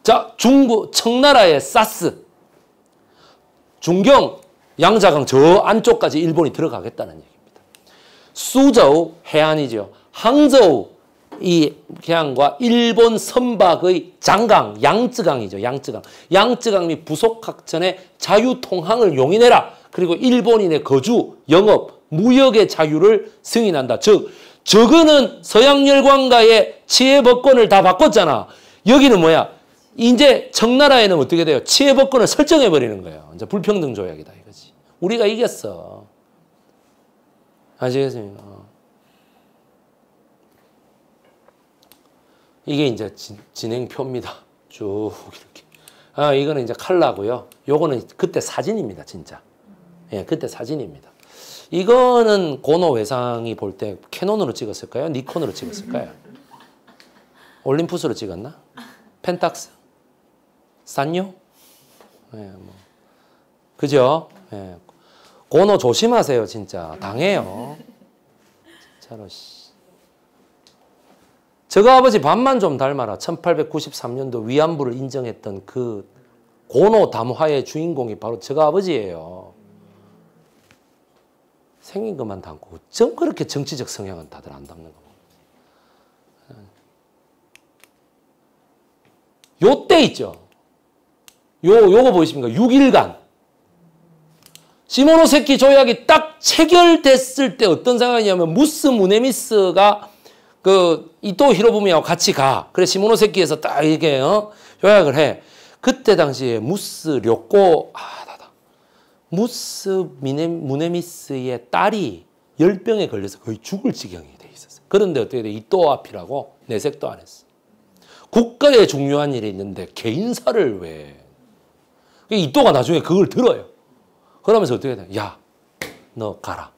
자, 중국, 청나라의 사스. 중경 양자강 저 안쪽까지 일본이 들어가겠다는 얘기입니다. 수저우 해안이죠. 항저우 이 해안과 일본 선박의 장강 양쯔강이죠. 양쯔강. 양쯔강 및 부속학천의 자유통항을 용인해라. 그리고 일본인의 거주, 영업, 무역의 자유를 승인한다. 즉 저거는 서양 열광가의 치해 법권을 다 바꿨잖아. 여기는 뭐야? 이제 청나라에는 어떻게 돼요? 치해법권을 설정해버리는 거예요. 이제 불평등 조약이다 이거지. 우리가 이겼어. 아시겠습니까? 어. 이게 이제 진, 진행표입니다. 쭉 이렇게. 아, 이거는 이제 칼라고요. 요거는 그때 사진입니다, 진짜. 예, 그때 사진입니다. 이거는 고노 회상이 볼 때 캐논으로 찍었을까요? 니콘으로 찍었을까요? <laughs> 올림푸스로 찍었나? 펜탁스? 싼요? 예, 뭐. 그죠? 예. 고노 조심하세요, 진짜. 당해요. 진짜로, 씨. 저거 아버지 밥만 좀 닮아라. 1893년도 위안부를 인정했던 그 고노 담화의 주인공이 바로 저거 아버지예요. 생긴 것만 담고 좀 그렇게 정치적 성향은 다들 안 담는 겁니 예. 요때 있죠. 요, 요거 보이십니까? 6일간. 시모노세키 조약이 딱 체결됐을 때 어떤 상황이냐면 무스 무네미스가 그 이토 히로부미하고 같이 가. 그래 시모노세키에서 딱 이게 어? 조약을 해. 그때 당시에 무스 료꼬 아, 나다. 무스 미네, 무네미스의 딸이 열병에 걸려서 거의 죽을 지경이 돼있었어 그런데 어떻게 돼? 이토 앞이라고 내색도 안 했어. 국가에 중요한 일이 있는데 개인사를 왜 그러니까 이또가 나중에 그걸 들어요. 그러면서 어떻게 돼? 야, 너 가라.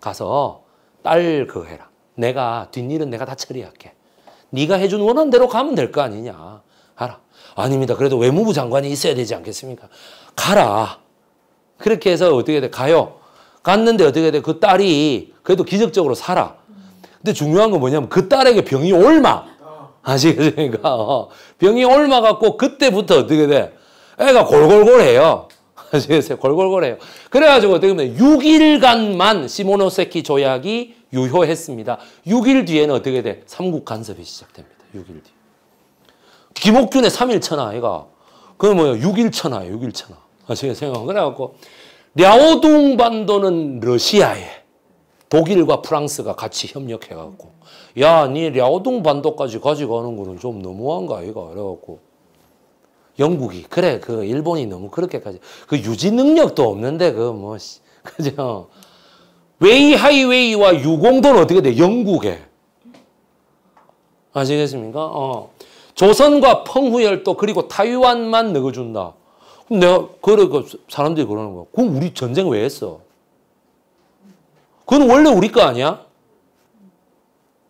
가서 딸 그거 해라. 내가 뒷일은 내가 다 처리할게. 네가 해준 원한대로 가면 될 거 아니냐. 가라. 아닙니다. 그래도 외무부 장관이 있어야 되지 않겠습니까? 가라. 그렇게 해서 어떻게 돼? 가요. 갔는데 어떻게 돼? 그 딸이 그래도 기적적으로 살아. 근데 중요한 건 뭐냐면 그 딸에게 병이 올마. 아. 아시겠습니까? 어. 병이 올마 갖고 그때부터 어떻게 돼? 애가 그러니까 골골골해요. <laughs> 골골골해요. 그래가지고 어떻게 보면 6일간만 시모노세키 조약이 유효했습니다. 6일 뒤에는 어떻게 돼? 삼국 간섭이 시작됩니다. 6일 뒤. 김옥균의 3일 천하 애가 그 뭐예요? 6일 천하 6일 천하. 아시겠어요? 그래갖고 랴오둥 반도는 러시아에 독일과 프랑스가 같이 협력해갖고 야, 니 랴오둥 반도까지 가지 가는 거는 좀 너무한 거 아이가? 이래갖고 영국이 그래 그 일본이 너무 그렇게까지 그 유지 능력도 없는데 그 뭐 <laughs> 그죠 웨이 하이웨이와 유공도는 어떻게 돼 영국에 아시겠습니까 어 조선과 펑후열도 그리고 타이완만 넣어준다 그럼 내가 그래 그 사람들이 그러는 거야 그럼 우리 전쟁 왜 했어 그건 원래 우리 거 아니야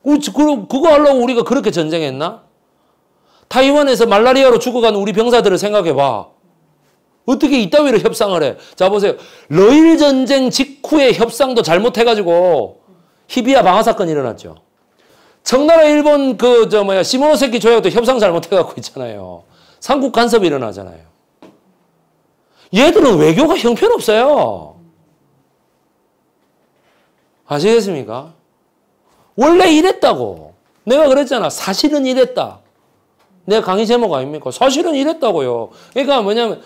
그럼 그거 하려고 우리가 그렇게 전쟁했나 타이완에서 말라리아로 죽어간 우리 병사들을 생각해봐. 어떻게 이따위로 협상을 해? 자, 보세요. 러일 전쟁 직후에 협상도 잘못해가지고 히비아 방화 사건 이 일어났죠. 청나라 일본 그, 저, 뭐야, 시모노세키 조약도 협상 잘못해갖고 있잖아요. 삼국 간섭이 일어나잖아요. 얘들은 외교가 형편없어요. 아시겠습니까? 원래 이랬다고. 내가 그랬잖아. 사실은 이랬다. 내 강의 제목 아닙니까? 사실은 이랬다고요. 그러니까 뭐냐면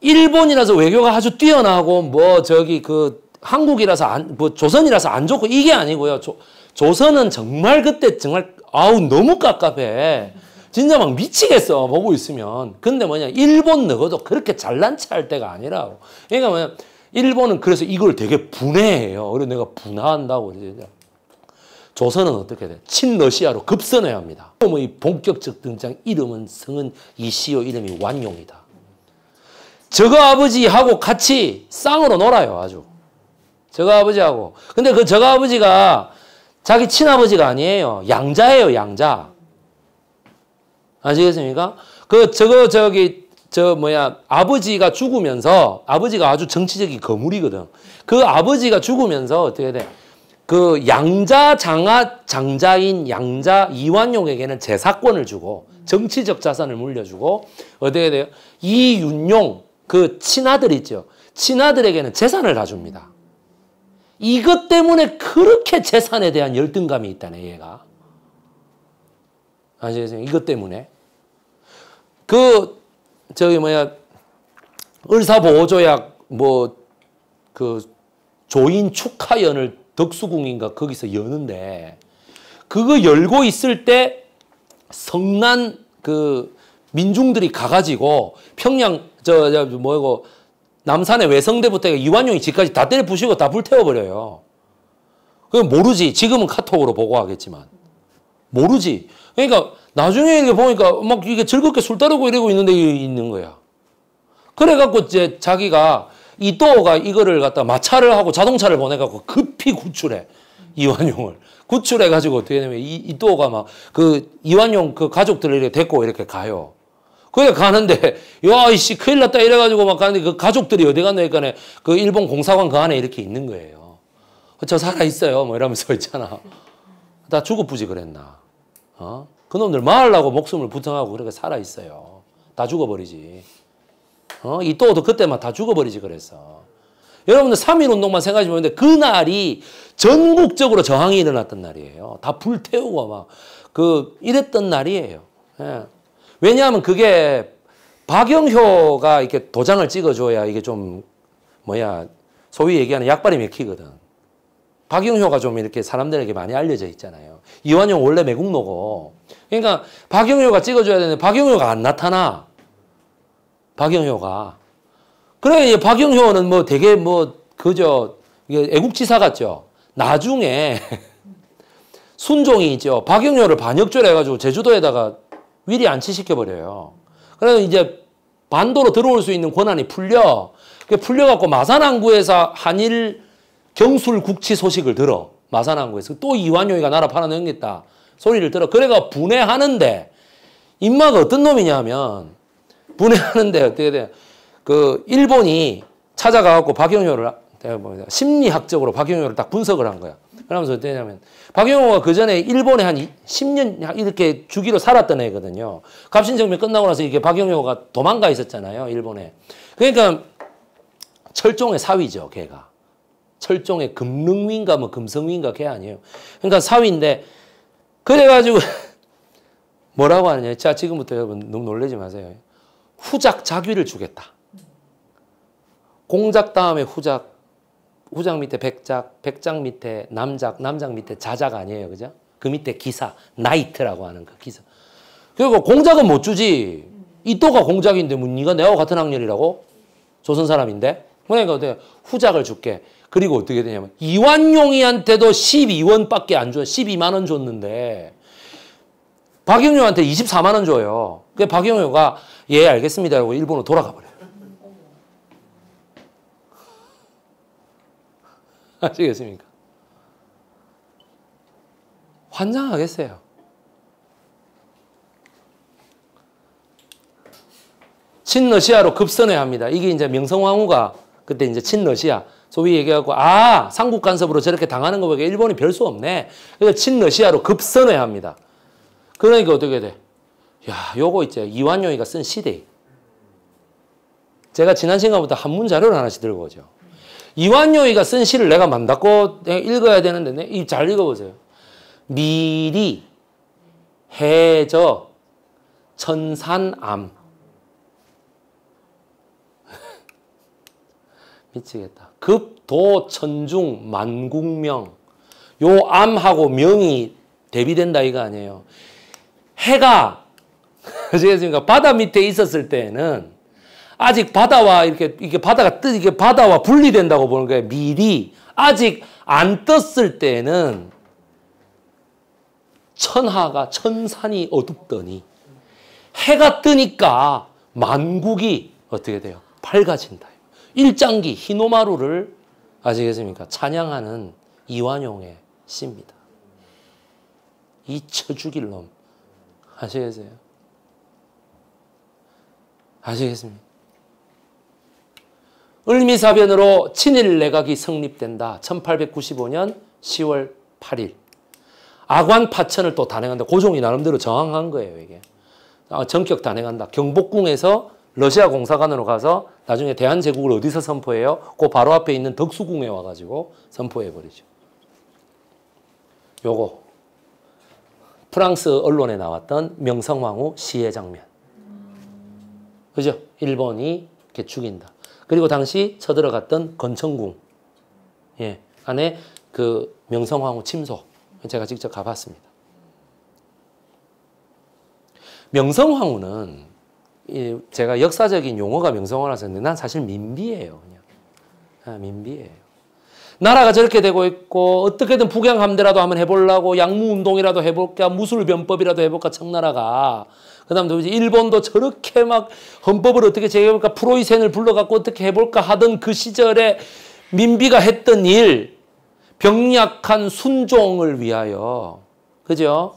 일본이라서 외교가 아주 뛰어나고 뭐 저기 그 한국이라서 안, 뭐 조선이라서 안 좋고 이게 아니고요. 조, 조선은 정말 그때 정말 아우 너무 깝깝해. 진짜 막 미치겠어 보고 있으면. 근데 뭐냐 일본 너어도 그렇게 잘난 체할 때가 아니라고. 그러니까 뭐냐 일본은 그래서 이걸 되게 분해해요. 그래서 내가 분화한다고 진짜. 조선은 어떻게 돼? 친러시아로 급선해야 합니다. 의 본격적 등장 이름은 성은 이시오 이름이 완용이다. 저거 아버지하고 같이 쌍으로 놀아요 아주. 저거 아버지하고. 근데 그 저거 아버지가 자기 친아버지가 아니에요. 양자예요 양자. 아시겠습니까? 그 저거 저기 저 뭐야 아버지가 죽으면서 아버지가 아주 정치적인 거물이거든. 그 아버지가 죽으면서 어떻게 돼? 그 양자 장하 장자인 양자 이완용에게는 재사권을 주고 정치적 자산을 물려주고 어디에 대해 이윤용 그 친아들 있죠. 친아들에게는 재산을 다 줍니다. 이것 때문에 그렇게 재산에 대한 열등감이 있다네 얘가. 아시겠어요? 이것 때문에. 그 저기 뭐야 을사보호조약 뭐 그 조인 축하연을 덕수궁인가 거기서 여는데 그거 열고 있을 때 성난 그 민중들이 가가지고 평양 저, 저 뭐고 남산의 외성대부터 이완용이 집까지 다 때려 부시고 다 불태워 버려요. 그 모르지. 지금은 카톡으로 보고하겠지만 모르지. 그러니까 나중에 이게 보니까 막 이게 즐겁게 술 따르고 이러고 있는데 있는 거야. 그래갖고 이제 자기가 이또가 이거를 갖다 마찰을 하고 자동차를 보내갖고 급 급히 구출해. 이완용을. 구출해가지고 어떻게 되냐면 이, 이또가 막 그 이완용 그 가족들을 이렇게 데리고 이렇게 가요. 그래 가는데 야 이씨 큰일 났다 이래가지고 막 가는데 그 가족들이 어디 갔냐니그 일본 공사관 그 안에 이렇게 있는 거예요. 어, 저 살아 있어요. 뭐 이러면서 있잖아. 나 죽어부지 그랬나. 어? 그놈들 마을라고 목숨을 부정하고 그렇게 살아 있어요. 다 죽어버리지. 어? 이또도 그때만 다 죽어버리지 그랬어. 여러분들 3.1운동만 생각해 보면 그날이 전국적으로 저항이 일어났던 날이에요. 다 불태우고 막그 이랬던 날이에요. 예. 왜냐하면 그게 박영효가 이렇게 도장을 찍어줘야 이게 좀 뭐야 소위 얘기하는 약발이 맥히거든. 박영효가 좀 이렇게 사람들에게 많이 알려져 있잖아요. 이완용 원래 매국노고. 그러니까 박영효가 찍어줘야 되는데 박영효가 안 나타나. 박영효가. 그래, 박영효는 뭐 되게 뭐 그저 애국지사 같죠. 나중에 <laughs> 순종이 있죠. 박영효를 반역죄로 해가지고 제주도에다가 위리 안치시켜버려요. 그래서 이제 반도로 들어올 수 있는 권한이 풀려. 풀려갖고 마산항구에서 한일 경술 국치 소식을 들어. 마산항구에서. 또 이완용이가 나라 팔아넘겼다. 소리를 들어. 그래가 분해하는데, 인마가 어떤 놈이냐면, 분해하는데 어떻게 돼요? 그 일본이 찾아가갖고 박영효를 뭐 심리학적으로 박영효를 딱 분석을 한 거야. 그러면서 어땠냐면 박영호가 그 전에 일본에 한 10년 이렇게 주기로 살았던 애거든요. 갑신정변 끝나고 나서 이게 박영호가 도망가 있었잖아요, 일본에. 그러니까 철종의 사위죠, 걔가. 철종의 금릉위인가 뭐 금성위인가 걔 아니에요. 그러니까 사위인데 그래가지고 <laughs> 뭐라고 하느냐. 자 지금부터 여러분 너무 놀라지 마세요. 후작 자귀를 주겠다. 공작 다음에 후작, 후작 밑에 백작, 백작 밑에 남작, 남작 밑에 자작 아니에요. 그죠? 그 밑에 기사, 나이트라고 하는 그 기사. 그리고 공작은 못 주지. 이또가 공작인데 뭐 네가 내와 같은 학년이라고? 조선 사람인데? 그러니까 어떻게 후작을 줄게. 그리고 어떻게 되냐면 이완용이한테도 12원밖에 안 줘. 12만 원 줬는데 박영효한테 24만 원 줘요. 그 박영효가 예 알겠습니다 하고 일본으로 돌아가 버려 <laughs> 아시겠습니까? 환장하겠어요. 친러시아로 급선회 합니다. 이게 이제 명성황후가 그때 이제 친러시아 소위 얘기하고 아 삼국 간섭으로 저렇게 당하는 거보니 일본이 별 수 없네. 그래서 친러시아로 급선회 합니다. 그러니까 어떻게 돼? 야 요거 이제 이완용이가 쓴 시대. 제가 지난 시간부터 한문 자료를 하나씩 들고 오죠. 이완요이가쓴 시를 내가 만났고 읽어야 되는데 네, 이잘 읽어보세요. 미리 해저 천산암 <laughs> 미치겠다. 급도 천중 만국명 요 암하고 명이 대비된다 이거 아니에요. 해가 그러니까 <laughs> 바다 밑에 있었을 때는 아직 바다와 이렇게 이게 바다가 뜨 이게 바다와 분리된다고 보는 거예요. 미리 아직 안 떴을 때는 천하가 천산이 어둡더니 해가 뜨니까 만국이 어떻게 돼요? 밝아진다. 일장기 히노마루를 아시겠습니까? 찬양하는 이완용의 시입니다. 이 쳐죽일 놈 아시겠어요? 아시겠습니까? 을미사변으로 친일 내각이 성립된다. 1895년 10월 8일. 아관 파천을 또 단행한다. 고종이 그 나름대로 저항한 거예요, 이게. 아, 전격 단행한다. 경복궁에서 러시아 공사관으로 가서 나중에 대한제국을 어디서 선포해요? 그 바로 앞에 있는 덕수궁에 와가지고 선포해버리죠. 요거. 프랑스 언론에 나왔던 명성황후 시해 장면. 그죠? 일본이 이렇게 죽인다. 그리고 당시 쳐들어갔던 건천궁 예, 안에 그 명성황후 침소 제가 직접 가봤습니다. 명성황후는 제가 역사적인 용어가 명성황후라 썼는데 난 사실 민비예요. 그냥 아, 민비예요. 나라가 저렇게 되고 있고 어떻게든 북양함대라도 한번 해보려고 양무운동이라도 해볼까 무술변법이라도 해볼까 청나라가 그 다음 에 일본도 저렇게 막 헌법을 어떻게 제해볼까 프로이센을 불러갖고 어떻게 해볼까 하던 그 시절에 민비가 했던 일 병약한 순종을 위하여 그죠?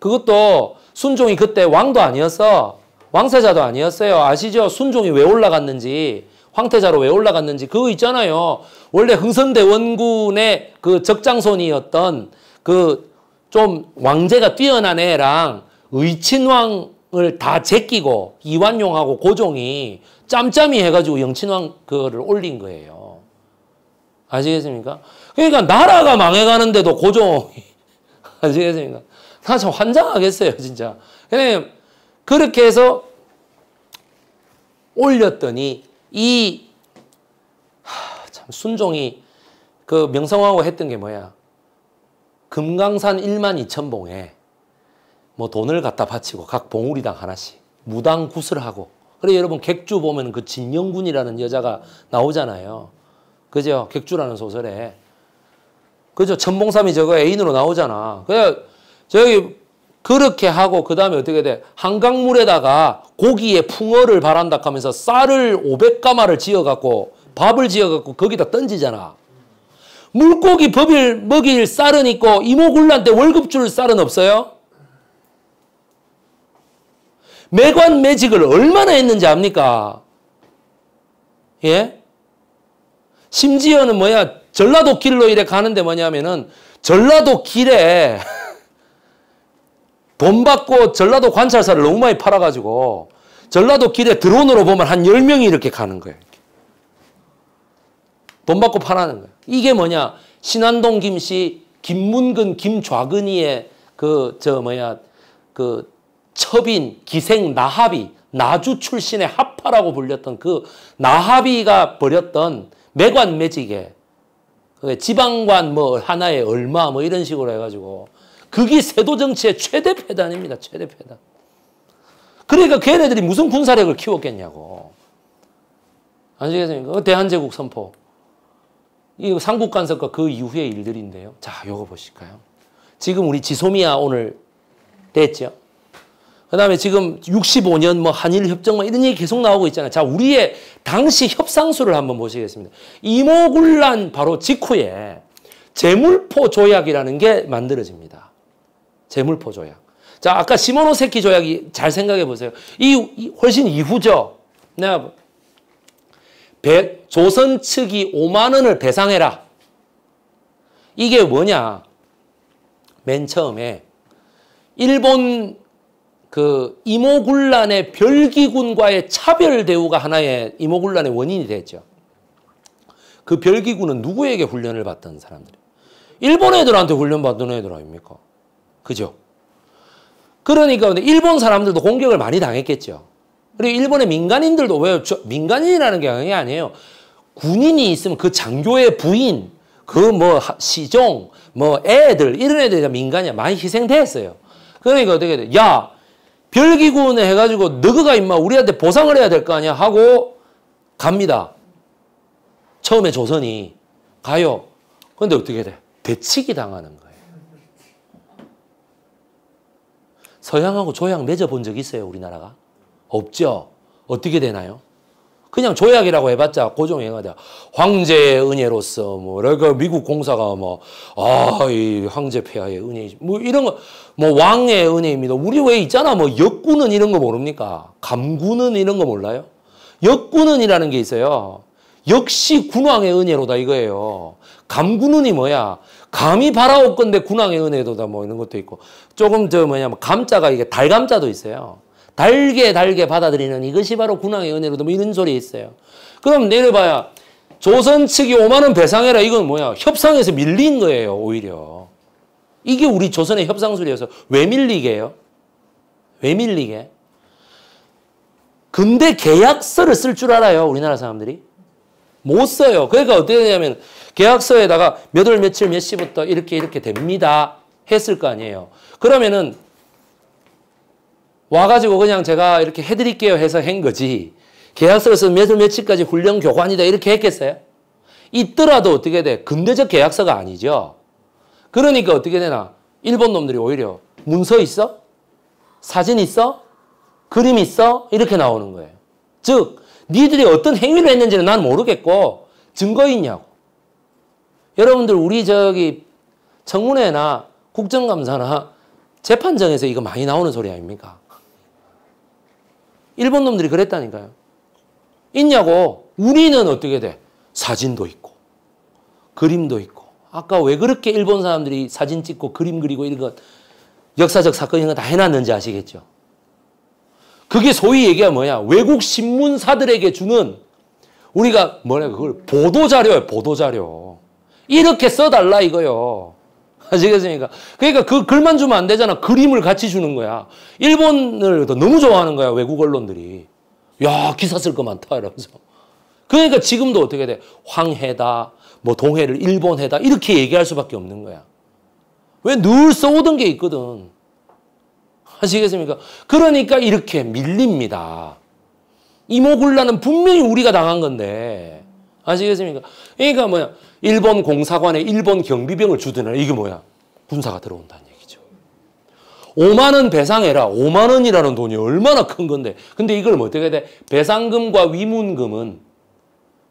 그것도 순종이 그때 왕도 아니었어 왕세자도 아니었어요 아시죠? 순종이 왜 올라갔는지 황태자로 왜 올라갔는지 그거 있잖아요 원래 흥선대원군의 그 적장손이었던 그 좀 왕제가 뛰어난 애랑 의친왕 을다 제끼고 이완용하고 고종이 짬짬이 해가지고 영친왕 그거를 올린 거예요. 아시겠습니까? 그러니까 나라가 망해가는데도 고종 <laughs> 아시겠습니까? 나 참 환장하겠어요 진짜. 그냥 그렇게 해서 올렸더니 이 참 순종이 그 명성황후 했던 게 뭐야? 금강산 1만 2천 봉에 뭐 돈을 갖다 바치고 각 봉우리당 하나씩 무당 구슬하고 그래 여러분 객주 보면 그 진영군이라는 여자가 나오잖아요. 그죠? 객주라는 소설에 그죠? 천봉삼이 저거 애인으로 나오잖아. 그래 저기 그렇게 하고 그 다음에 어떻게 돼? 한강물에다가 고기에 풍어를 바란다 하면서 쌀을 500가마를 지어갖고 밥을 지어갖고 거기다 던지잖아. 물고기 법일 먹일 쌀은 있고 이모굴란 때 월급 줄 쌀은 없어요? 매관 매직을 얼마나 했는지 압니까? 예? 심지어는 뭐야 전라도 길로 이래 가는데 뭐냐면은 전라도 길에 <laughs> 돈 받고 전라도 관찰사를 너무 많이 팔아가지고 전라도 길에 드론으로 보면 한 10명이 이렇게 가는 거예요. 돈 받고 팔아는 거예요. 이게 뭐냐 신한동 김씨 김문근 김좌근이의 그 저 뭐야 그 첩인, 기생, 나합이 나주 출신의 합파라고 불렸던 그 나합이가 벌였던 매관매직에 그 지방관 뭐 하나에 얼마 뭐 이런 식으로 해가지고 그게 세도 정치의 최대 패단입니다. 최대 패단. 그러니까 걔네들이 무슨 군사력을 키웠겠냐고. 아시겠습니까? 그 대한제국 선포. 이 삼국간섭과 그 이후의 일들인데요. 자, 요거 보실까요? 지금 우리 지소미아 오늘 됐죠? 그 다음에 지금 65년 뭐 한일협정 뭐 이런 얘기 계속 나오고 있잖아요. 자, 우리의 당시 협상수를 한번 보시겠습니다. 이모군란 바로 직후에 재물포 조약이라는 게 만들어집니다. 재물포 조약. 자, 아까 시모노세키 조약이 잘 생각해 보세요. 이, 이 훨씬 이후죠. 내가 네. 배, 조선 측이 5만 원을 배상해라. 이게 뭐냐? 맨 처음에 일본 그 이모군란의 별기군과의 차별 대우가 하나의 이모군란의 원인이 됐죠. 그 별기군은 누구에게 훈련을 받던 사람들? 일본 애들한테 훈련 받던 애들 아닙니까? 그죠? 그러니까 일본 사람들도 공격을 많이 당했겠죠. 그리고 일본의 민간인들도 왜 민간인이라는 게 아니에요. 군인이 있으면 그 장교의 부인, 그 뭐 시종, 뭐 애들 이런 애들이 민간이야 많이 희생됐어요. 그러니까 어떻게 돼? 야 별기구원회 해가지고 너그가 임마 우리한테 보상을 해야 될 거 아니야 하고 갑니다. 처음에 조선이 가요. 그런데 어떻게 돼? 대치기 당하는 거예요. 서양하고 조약 맺어본 적 있어요 우리나라가? 없죠? 어떻게 되나요? 그냥 조약이라고 해봤자 고종행하다. 황제의 은혜로서 뭐, 그러니까 미국 공사가 뭐, 아, 이 황제 폐하의 은혜뭐 이런 거, 뭐 왕의 은혜입니다. 우리 왜 있잖아. 뭐 역구는 이런 거 모릅니까? 감구는 이런 거 몰라요? 역구는이라는 게 있어요. 역시 군왕의 은혜로다 이거예요. 감구는이 뭐야? 감히 바라올 건데 군왕의 은혜도다 뭐 이런 것도 있고 조금 저 뭐냐면 감자가 이게 달감자도 있어요. 달게 달게 받아들이는 이것이 바로 군왕의 은혜로도 뭐 이런 소리 있어요. 그럼 내려봐야 조선 측이 5만 원 배상해라 이건 뭐야? 협상에서 밀린 거예요 오히려. 이게 우리 조선의 협상술이어서 왜 밀리게요? 왜 밀리게? 근데 계약서를 쓸 줄 알아요 우리나라 사람들이. 못 써요. 그러니까 어떻게 되냐면 계약서에다가 몇 월 며칠 몇 시부터 이렇게 이렇게 됩니다. 했을 거 아니에요. 그러면은 와가지고 그냥 제가 이렇게 해드릴게요 해서 한 거지 계약서에서 몇 월 며칠까지 훈련 교관이다 이렇게 했겠어요? 있더라도 어떻게 돼? 근대적 계약서가 아니죠. 그러니까 어떻게 되나? 일본 놈들이 오히려 문서 있어? 사진 있어? 그림 있어? 이렇게 나오는 거예요. 즉, 니들이 어떤 행위를 했는지는 난 모르겠고 증거 있냐고. 여러분들 우리 저기 청문회나 국정감사나 재판정에서 이거 많이 나오는 소리 아닙니까? 일본 놈들이 그랬다니까요. 있냐고. 우리는 어떻게 돼? 사진도 있고, 그림도 있고. 아까 왜 그렇게 일본 사람들이 사진 찍고 그림 그리고 이런 것, 역사적 사건 이런 거다 해놨는지 아시겠죠? 그게 소위 얘기하 뭐야? 외국 신문사들에게 주는 우리가 뭐냐, 그걸 보도자료예요, 보도자료. 이렇게 써달라 이거요. <laughs> 아시겠습니까? 그러니까 그 글만 주면 안 되잖아. 그림을 같이 주는 거야. 일본을 너무 좋아하는 거야. 외국 언론들이. 야, 기사 쓸 거 많다. 이러면서. 그러니까 지금도 어떻게 돼? 황해다, 뭐 동해를 일본해다. 이렇게 얘기할 수밖에 없는 거야. 왜 늘 써오던 게 있거든. 아시겠습니까? 그러니까 이렇게 밀립니다. 이모굴라는 분명히 우리가 당한 건데. 아시겠습니까? 그러니까 뭐야. 일본 공사관에 일본 경비병을 주둔해라. 이게 뭐야? 군사가 들어온다는 얘기죠. 5만 원 배상해라. 5만 원이라는 돈이 얼마나 큰 건데. 근데 이걸 뭐 어떻게 해야 돼? 배상금과 위문금은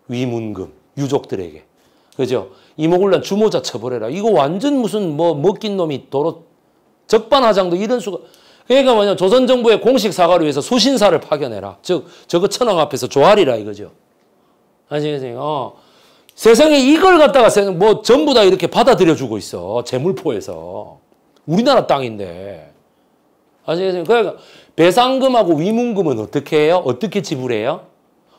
위문금 유족들에게. 그죠? 이모굴란 주모자 처벌해라. 이거 완전 무슨 뭐 먹긴 놈이 도로 적반하장도 이런 수가. 그러니까 뭐냐 조선 정부의 공식 사과를 위해서 수신사를 파견해라. 즉 저거 천황 앞에서 조아리라 이거죠. 아시겠어요? 어. 세상에 이걸 갖다가 뭐 전부 다 이렇게 받아들여 주고 있어. 재물포에서. 우리나라 땅인데. 아시겠어요? 그러니까 배상금하고 위문금은 어떻게 해요? 어떻게 지불해요?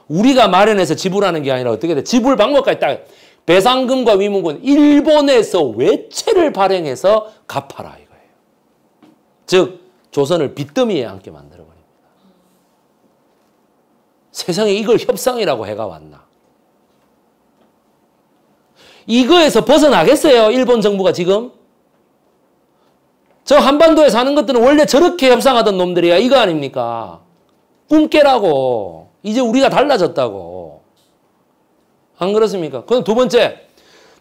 우리가 마련해서 지불하는 게 아니라 어떻게 돼? 지불 방법까지 딱 배상금과 위문금은 일본에서 외채를 발행해서 갚아라 이거예요. 즉 조선을 빚더미에 앉게 만들어 버립니다. 세상에 이걸 협상이라고 해가 왔나? 이거에서 벗어나겠어요? 일본 정부가 지금? 저 한반도에 사는 것들은 원래 저렇게 협상하던 놈들이야. 이거 아닙니까? 꿈 깨라고. 이제 우리가 달라졌다고. 안 그렇습니까? 그럼 두 번째,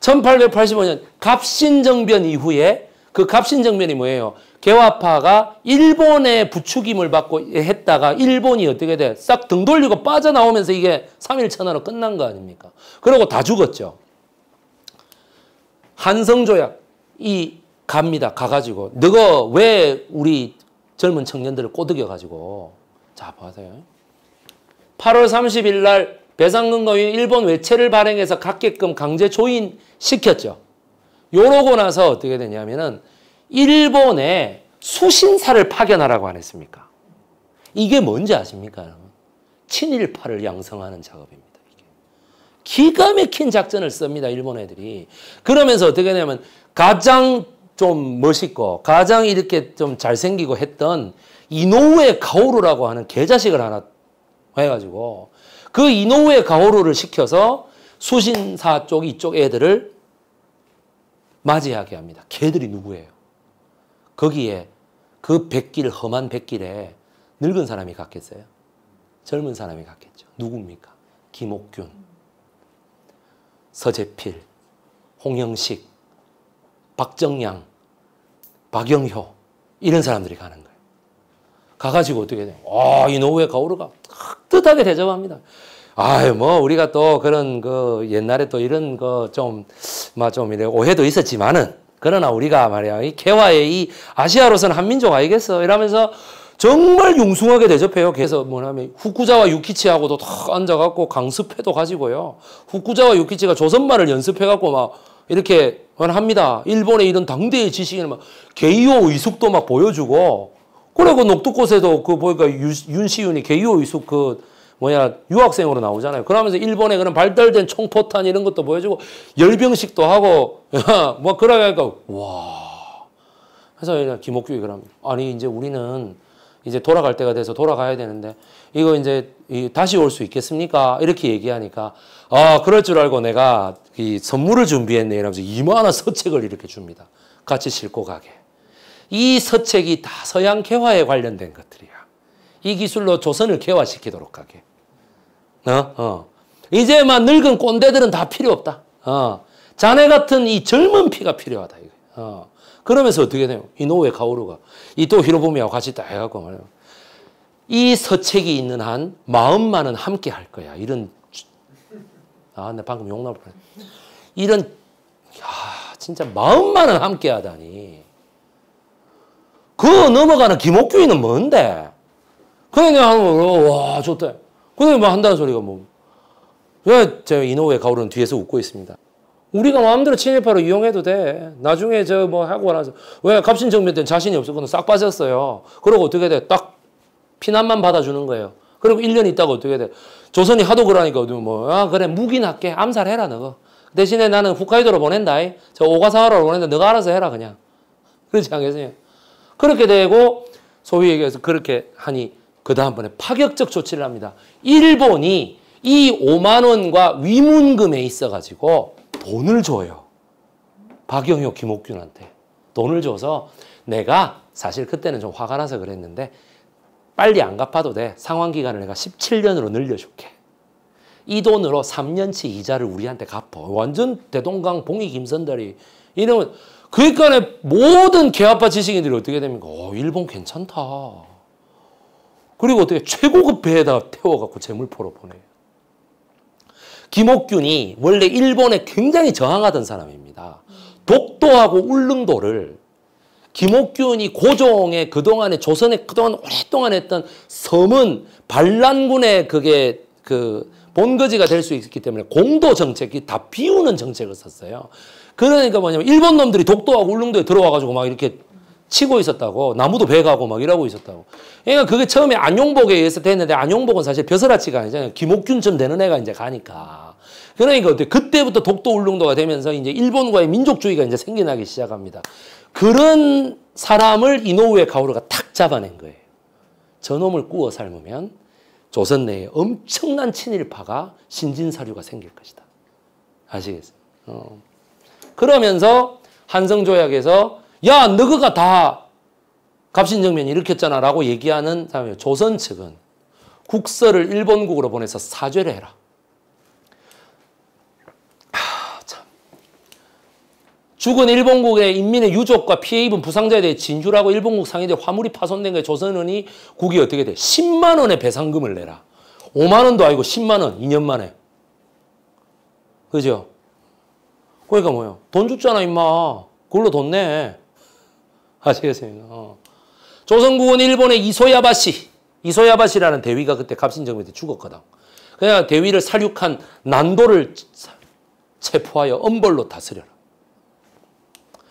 1885년 갑신정변 이후에 그 갑신정변이 뭐예요? 개화파가 일본의 부추김을 받고 했다가 일본이 어떻게 돼? 싹 등 돌리고 빠져나오면서 이게 3.1천하로 끝난 거 아닙니까? 그러고 다 죽었죠. 한성조약 이 갑니다. 가가지고 너가 왜 우리 젊은 청년들을 꼬드겨가지고 자 보세요. 뭐 8월 30일 날 배상금과위 일본 외채를 발행해서 갖게끔 강제 조인시켰죠. 요러고 나서 어떻게 되냐면은 일본에 수신사를 파견하라고 안 했습니까? 이게 뭔지 아십니까? 친일파를 양성하는 작업입니다. 기가 막힌 작전을 씁니다. 일본 애들이. 그러면서 어떻게 하냐면 가장 좀 멋있고 가장 이렇게 좀 잘생기고 했던 이노우에 가오루라고 하는 개자식을 하나 해가지고 그 이노우에 가오루를 시켜서 수신사 쪽 이쪽 애들을 맞이하게 합니다. 걔들이 누구예요? 거기에 그 백길 험한 백길에 늙은 사람이 갔겠어요? 젊은 사람이 갔겠죠. 누굽니까? 김옥균. 서재필, 홍영식, 박정양, 박영효 이런 사람들이 가는 거예요. 가가지고 어떻게 돼요? 아, 이노우에 가오르가 뜻하게 대접합니다. 아유, 뭐, 우리가 또 그런 그 옛날에 또 이런 거 좀, 막좀 뭐 이래 오해도 있었지만은, 그러나 우리가 말이야, 이 개화의 이 아시아로서는 한민족 아니겠어? 이러면서 정말 융숭하게 대접해요. 그래서 뭐냐면 후쿠자와 유키치하고도 탁 앉아갖고 강습회도 가지고요. 후쿠자와 유키치가 조선말을 연습해갖고 막 이렇게 합니다. 일본의 이런 당대의 지식이나막개이오 의숙도 막 보여주고 그리고 그 녹두꽃에도 그 보니까 유, 윤시윤이 개이오 의숙 그 뭐냐 유학생으로 나오잖아요. 그러면서 일본에 그런 발달된 총포탄 이런 것도 보여주고 열병식도 하고 <laughs> 뭐 그러니까 와. 그래서 김옥규이 그럼 아니 이제 우리는 이제 돌아갈 때가 돼서 돌아가야 되는데 이거 이제 다시 올 수 있겠습니까? 이렇게 얘기하니까 아 그럴 줄 알고 내가 이 선물을 준비했네 이러면서 이만한 서책을 이렇게 줍니다. 같이 싣고 가게. 이 서책이 다 서양 개화에 관련된 것들이야. 이 기술로 조선을 개화시키도록 하게. 어? 어. 이제 막 늙은 꼰대들은 다 필요 없다. 어. 자네 같은 이 젊은 피가 필요하다. 이거. 어. 그러면서 어떻게 돼요? 이노우에 가오루가 이토 히로부미하 같이 딱 해갖고 말이에요. 이 서책이 있는 한 마음만은 함께 할 거야. 이런 아, 나 방금 욕 나올 뻔 이런 야, 진짜 마음만은 함께 하다니. 그 넘어가는 김옥규이는 뭔데? 그냥 하면 와, 좋다. 그냥 뭐 한다는 소리가 뭐. 왜 제가 이노우에 가오루는 뒤에서 웃고 있습니다. 우리가 마음대로 친일파로 이용해도 돼. 나중에 저 뭐 하고 나서 왜 갑신 정변 때 자신이 없었거든. 싹 빠졌어요. 그러고 어떻게 돼? 딱 피난만 받아주는 거예요. 그리고 1년 있다가 어떻게 돼? 조선이 하도 그러니까 뭐, 아, 그래, 무기나게 암살해라, 너가. 대신에 나는 후카이도로 보낸다. 이. 저 오가사와로 보낸다. 너가 알아서 해라, 그냥. 그렇지 않겠어요? 그렇게 되고, 소위 얘기해서 그렇게 하니, 그 다음번에 파격적 조치를 합니다. 일본이 이 5만원과 위문금에 있어가지고, 돈을 줘요. 박영효, 김옥균한테. 돈을 줘서 내가 사실 그때는 좀 화가 나서 그랬는데 빨리 안 갚아도 돼. 상환 기간을 내가 17년으로 늘려줄게. 이 돈으로 3년치 이자를 우리한테 갚어. 완전 대동강 봉이 김선달이 이러면 그니까 모든 개아빠 지식인들이 어떻게 됩니까? 어, 일본 괜찮다. 그리고 어떻게 최고급 배에다 태워갖고 재물포로 보내요. 김옥균이 원래 일본에 굉장히 저항하던 사람입니다. 독도하고 울릉도를 김옥균이 고종의 그동안에 조선에 그동안 오랫동안 했던 섬은 반란군의 그게 그 본거지가 될 수 있기 때문에 공도 정책이 다 비우는 정책을 썼어요. 그러니까 뭐냐면 일본 놈들이 독도하고 울릉도에 들어와가지고 막 이렇게 치고 있었다고 나무도 배가고 막 이러고 있었다고 그러니까 그게 처음에 안용복에 의해서 됐는데 안용복은 사실 벼슬아치가 아니잖아요 김옥균쯤 되는 애가 이제 가니까 그러니까 어때 그때부터 독도 울릉도가 되면서 이제 일본과의 민족주의가 이제 생겨나기 시작합니다 그런 사람을 이노우에 가오르가 탁 잡아낸 거예요 저놈을 구워 삶으면 조선 내에 엄청난 친일파가 신진사류가 생길 것이다 아시겠어요 어. 그러면서 한성조약에서 야 너희가 다갑신정변 일으켰잖아 라고 얘기하는 사람이에요. 조선 측은 국서를 일본국으로 보내서 사죄를 해라. 하, 참. 죽은 일본국의 인민의 유족과 피해 입은 부상자에 대해 진주라고 일본국 상해대 화물이 파손된 거에 조선은이 국이 어떻게 돼? 10만 원의 배상금을 내라. 5만 원도 아니고 10만 원, 2년 만에. 그죠? 그러니까 뭐요? 돈 줬잖아, 임마. 그걸로 돈 내. 아시겠습니까? 어. 조선국은 일본의 이소야바시, 이소야바시라는 대위가 그때 갑신정부 때 죽었거든. 그냥 대위를 살육한 난도를 체포하여 엄벌로 다스려라.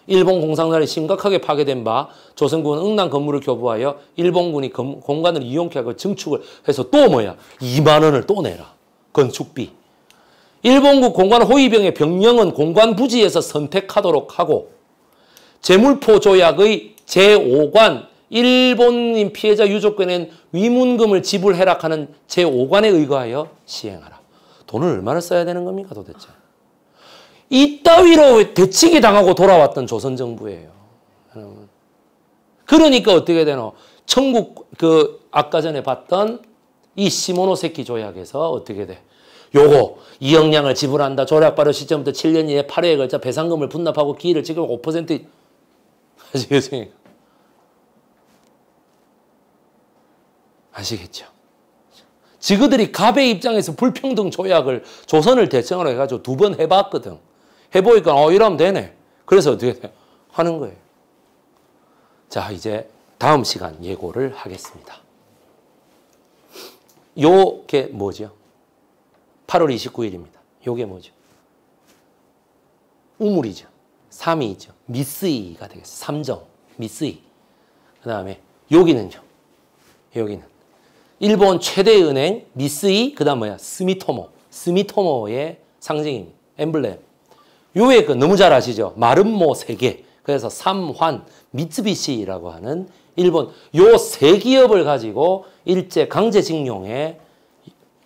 일본 공산당이 심각하게 파괴된 바 조선군은 응남 건물을 교부하여 일본군이 검, 공간을 이용케 하고 증축을 해서 또 뭐야? 2만 원을 또 내라. 건축비. 일본군 공관 호위병의 병영은 공관 부지에서 선택하도록 하고 재물포 조약의 제5관 일본인 피해자 유족권엔 위문금을 지불해라 하는 제5관에 의거하여 시행하라. 돈을 얼마나 써야 되는 겁니까 도대체? 이따위로 대치기 당하고 돌아왔던 조선 정부예요. 여러분. 그러니까 어떻게 되노? 천국 그 아까 전에 봤던 이 시모노세키 조약에서 어떻게 돼? 요거 2억량을 지불한다. 조약 발효 시점부터 7년 이내 8회에 걸쳐 배상금을 분납하고 기일을 지금 5% 아시겠어요? 아시겠죠? 지그들이 갑의 입장에서 불평등 조약을 조선을 대상으로 해가지고 두 번 해봤거든. 해보니까 어 이러면 되네. 그래서 어떻게 돼 하는 거예요. 자 이제 다음 시간 예고를 하겠습니다. 요게 뭐죠? 8월 29일입니다. 요게 뭐죠? 우물이죠. 3이죠. 미쓰이가 되겠어요. 3점. 미쓰이. 그 다음에 여기는요. 여기는. 일본 최대 은행 미쓰이 그 다음 뭐야 스미토모 스미토모의 상징입니다. 엠블렘. 요의 그 너무 잘 아시죠? 마름모 세계. 그래서 삼환 미츠비시라고 하는 일본 요 세 기업을 가지고 일제 강제징용에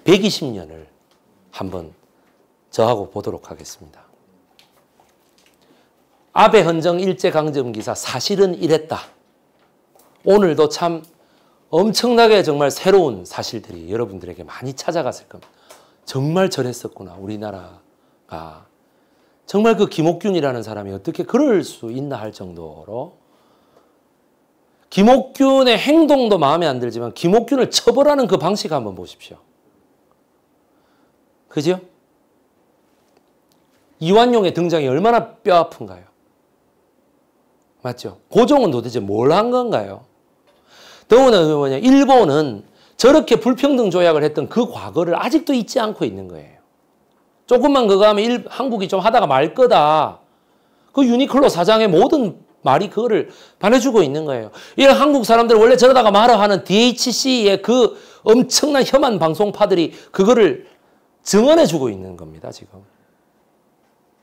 120년을 한번 저하고 보도록 하겠습니다. 아베 헌정 일제강점 기사 사실은 이랬다. 오늘도 참 엄청나게 정말 새로운 사실들이 여러분들에게 많이 찾아갔을 겁니다. 정말 저랬었구나 우리나라가. 정말 그 김옥균이라는 사람이 어떻게 그럴 수 있나 할 정도로 김옥균의 행동도 마음에 안 들지만 김옥균을 처벌하는 그 방식 한번 보십시오. 그죠? 이완용의 등장이 얼마나 뼈아픈가요? 맞죠? 고종은 도대체 뭘 한 건가요? 더구나 뭐냐? 일본은 저렇게 불평등 조약을 했던 그 과거를 아직도 잊지 않고 있는 거예요. 조금만 그거 하면 일, 한국이 좀 하다가 말 거다. 그 유니클로 사장의 모든 말이 그거를 반해주고 있는 거예요. 이 한국 사람들 원래 저러다가 말아 하는 DHC의 그 엄청난 혐한 방송파들이 그거를 증언해주고 있는 겁니다, 지금.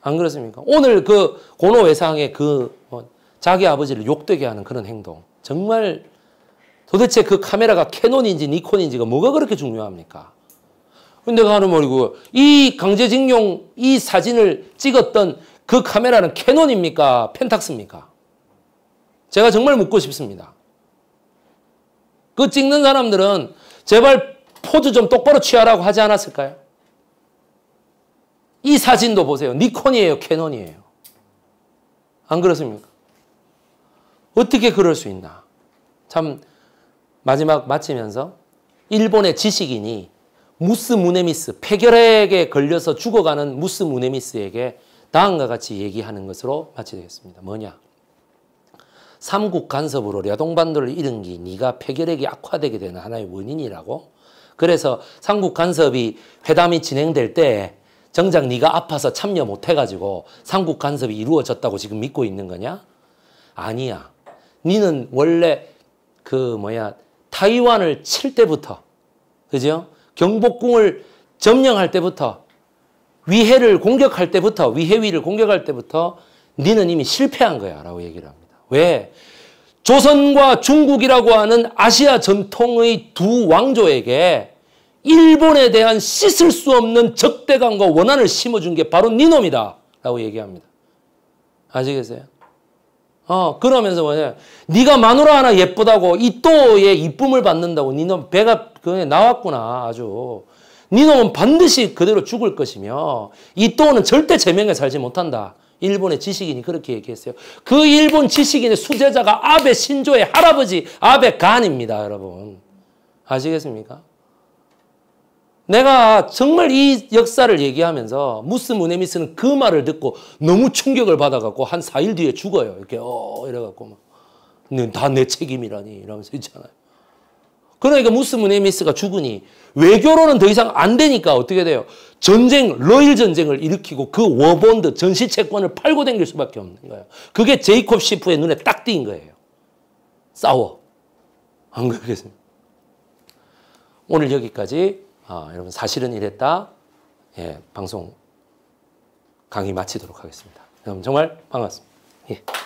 안 그렇습니까? 오늘 그 고노 외상의 그 뭐 자기 아버지를 욕되게 하는 그런 행동. 정말 도대체 그 카메라가 캐논인지 니콘인지가 뭐가 그렇게 중요합니까? 근데 가는 말이고 이 강제징용 이 사진을 찍었던 그 카메라는 캐논입니까? 펜탁스입니까? 제가 정말 묻고 싶습니다. 그 찍는 사람들은 제발 포즈 좀 똑바로 취하라고 하지 않았을까요? 이 사진도 보세요. 니콘이에요, 캐논이에요. 안 그렇습니까? 어떻게 그럴 수 있나? 참 마지막 마치면서 일본의 지식인이 무스 무네미스 폐결핵에 걸려서 죽어가는 무스 무네미스에게 다음과 같이 얘기하는 것으로 마치겠습니다. 뭐냐? 삼국 간섭으로 려동반도를 잃은 게 네가 폐결핵이 악화되게 되는 하나의 원인이라고. 그래서 삼국 간섭이 회담이 진행될 때 정작 네가 아파서 참여 못 해가지고 삼국 간섭이 이루어졌다고 지금 믿고 있는 거냐? 아니야. 니는 원래 그 뭐야 타이완을 칠 때부터 그죠? 경복궁을 점령할 때부터 위해를 공격할 때부터 위해위를 공격할 때부터 니는 이미 실패한 거야라고 얘기를 합니다. 왜? 조선과 중국이라고 하는 아시아 전통의 두 왕조에게 일본에 대한 씻을 수 없는 적대감과 원한을 심어준 게 바로 니놈이다 라고 얘기합니다. 아시겠어요? 어, 그러면서 뭐냐. 네가 마누라 하나 예쁘다고 이또의 이쁨을 받는다고 니놈 네 배가 그냥 나왔구나. 아주. 니놈은 네 반드시 그대로 죽을 것이며 이또는 절대 제명에 살지 못한다. 일본의 지식인이 그렇게 얘기했어요. 그 일본 지식인의 수제자가 아베 신조의 할아버지 아베 간입니다. 여러분. 아시겠습니까? 내가 정말 이 역사를 얘기하면서 무스 무네미스는 그 말을 듣고 너무 충격을 받아갖고 한 4일 뒤에 죽어요. 이렇게 어 이래갖고 막다 네, 내 책임이라니 이러면서 있잖아요. 그러니까 무스 무네미스가 죽으니 외교로는 더 이상 안 되니까 어떻게 돼요? 전쟁, 러일 전쟁을 일으키고 그 워본드 전시 채권을 팔고 댕길 수밖에 없는 거예요. 그게 제이콥 시프의 눈에 딱 띈 거예요. 싸워. 안 그러겠습니까? 오늘 여기까지 아, 여러분 사실은 이랬다. 예, 방송 강의 마치도록 하겠습니다. 여러분 정말 반갑습니다. 예.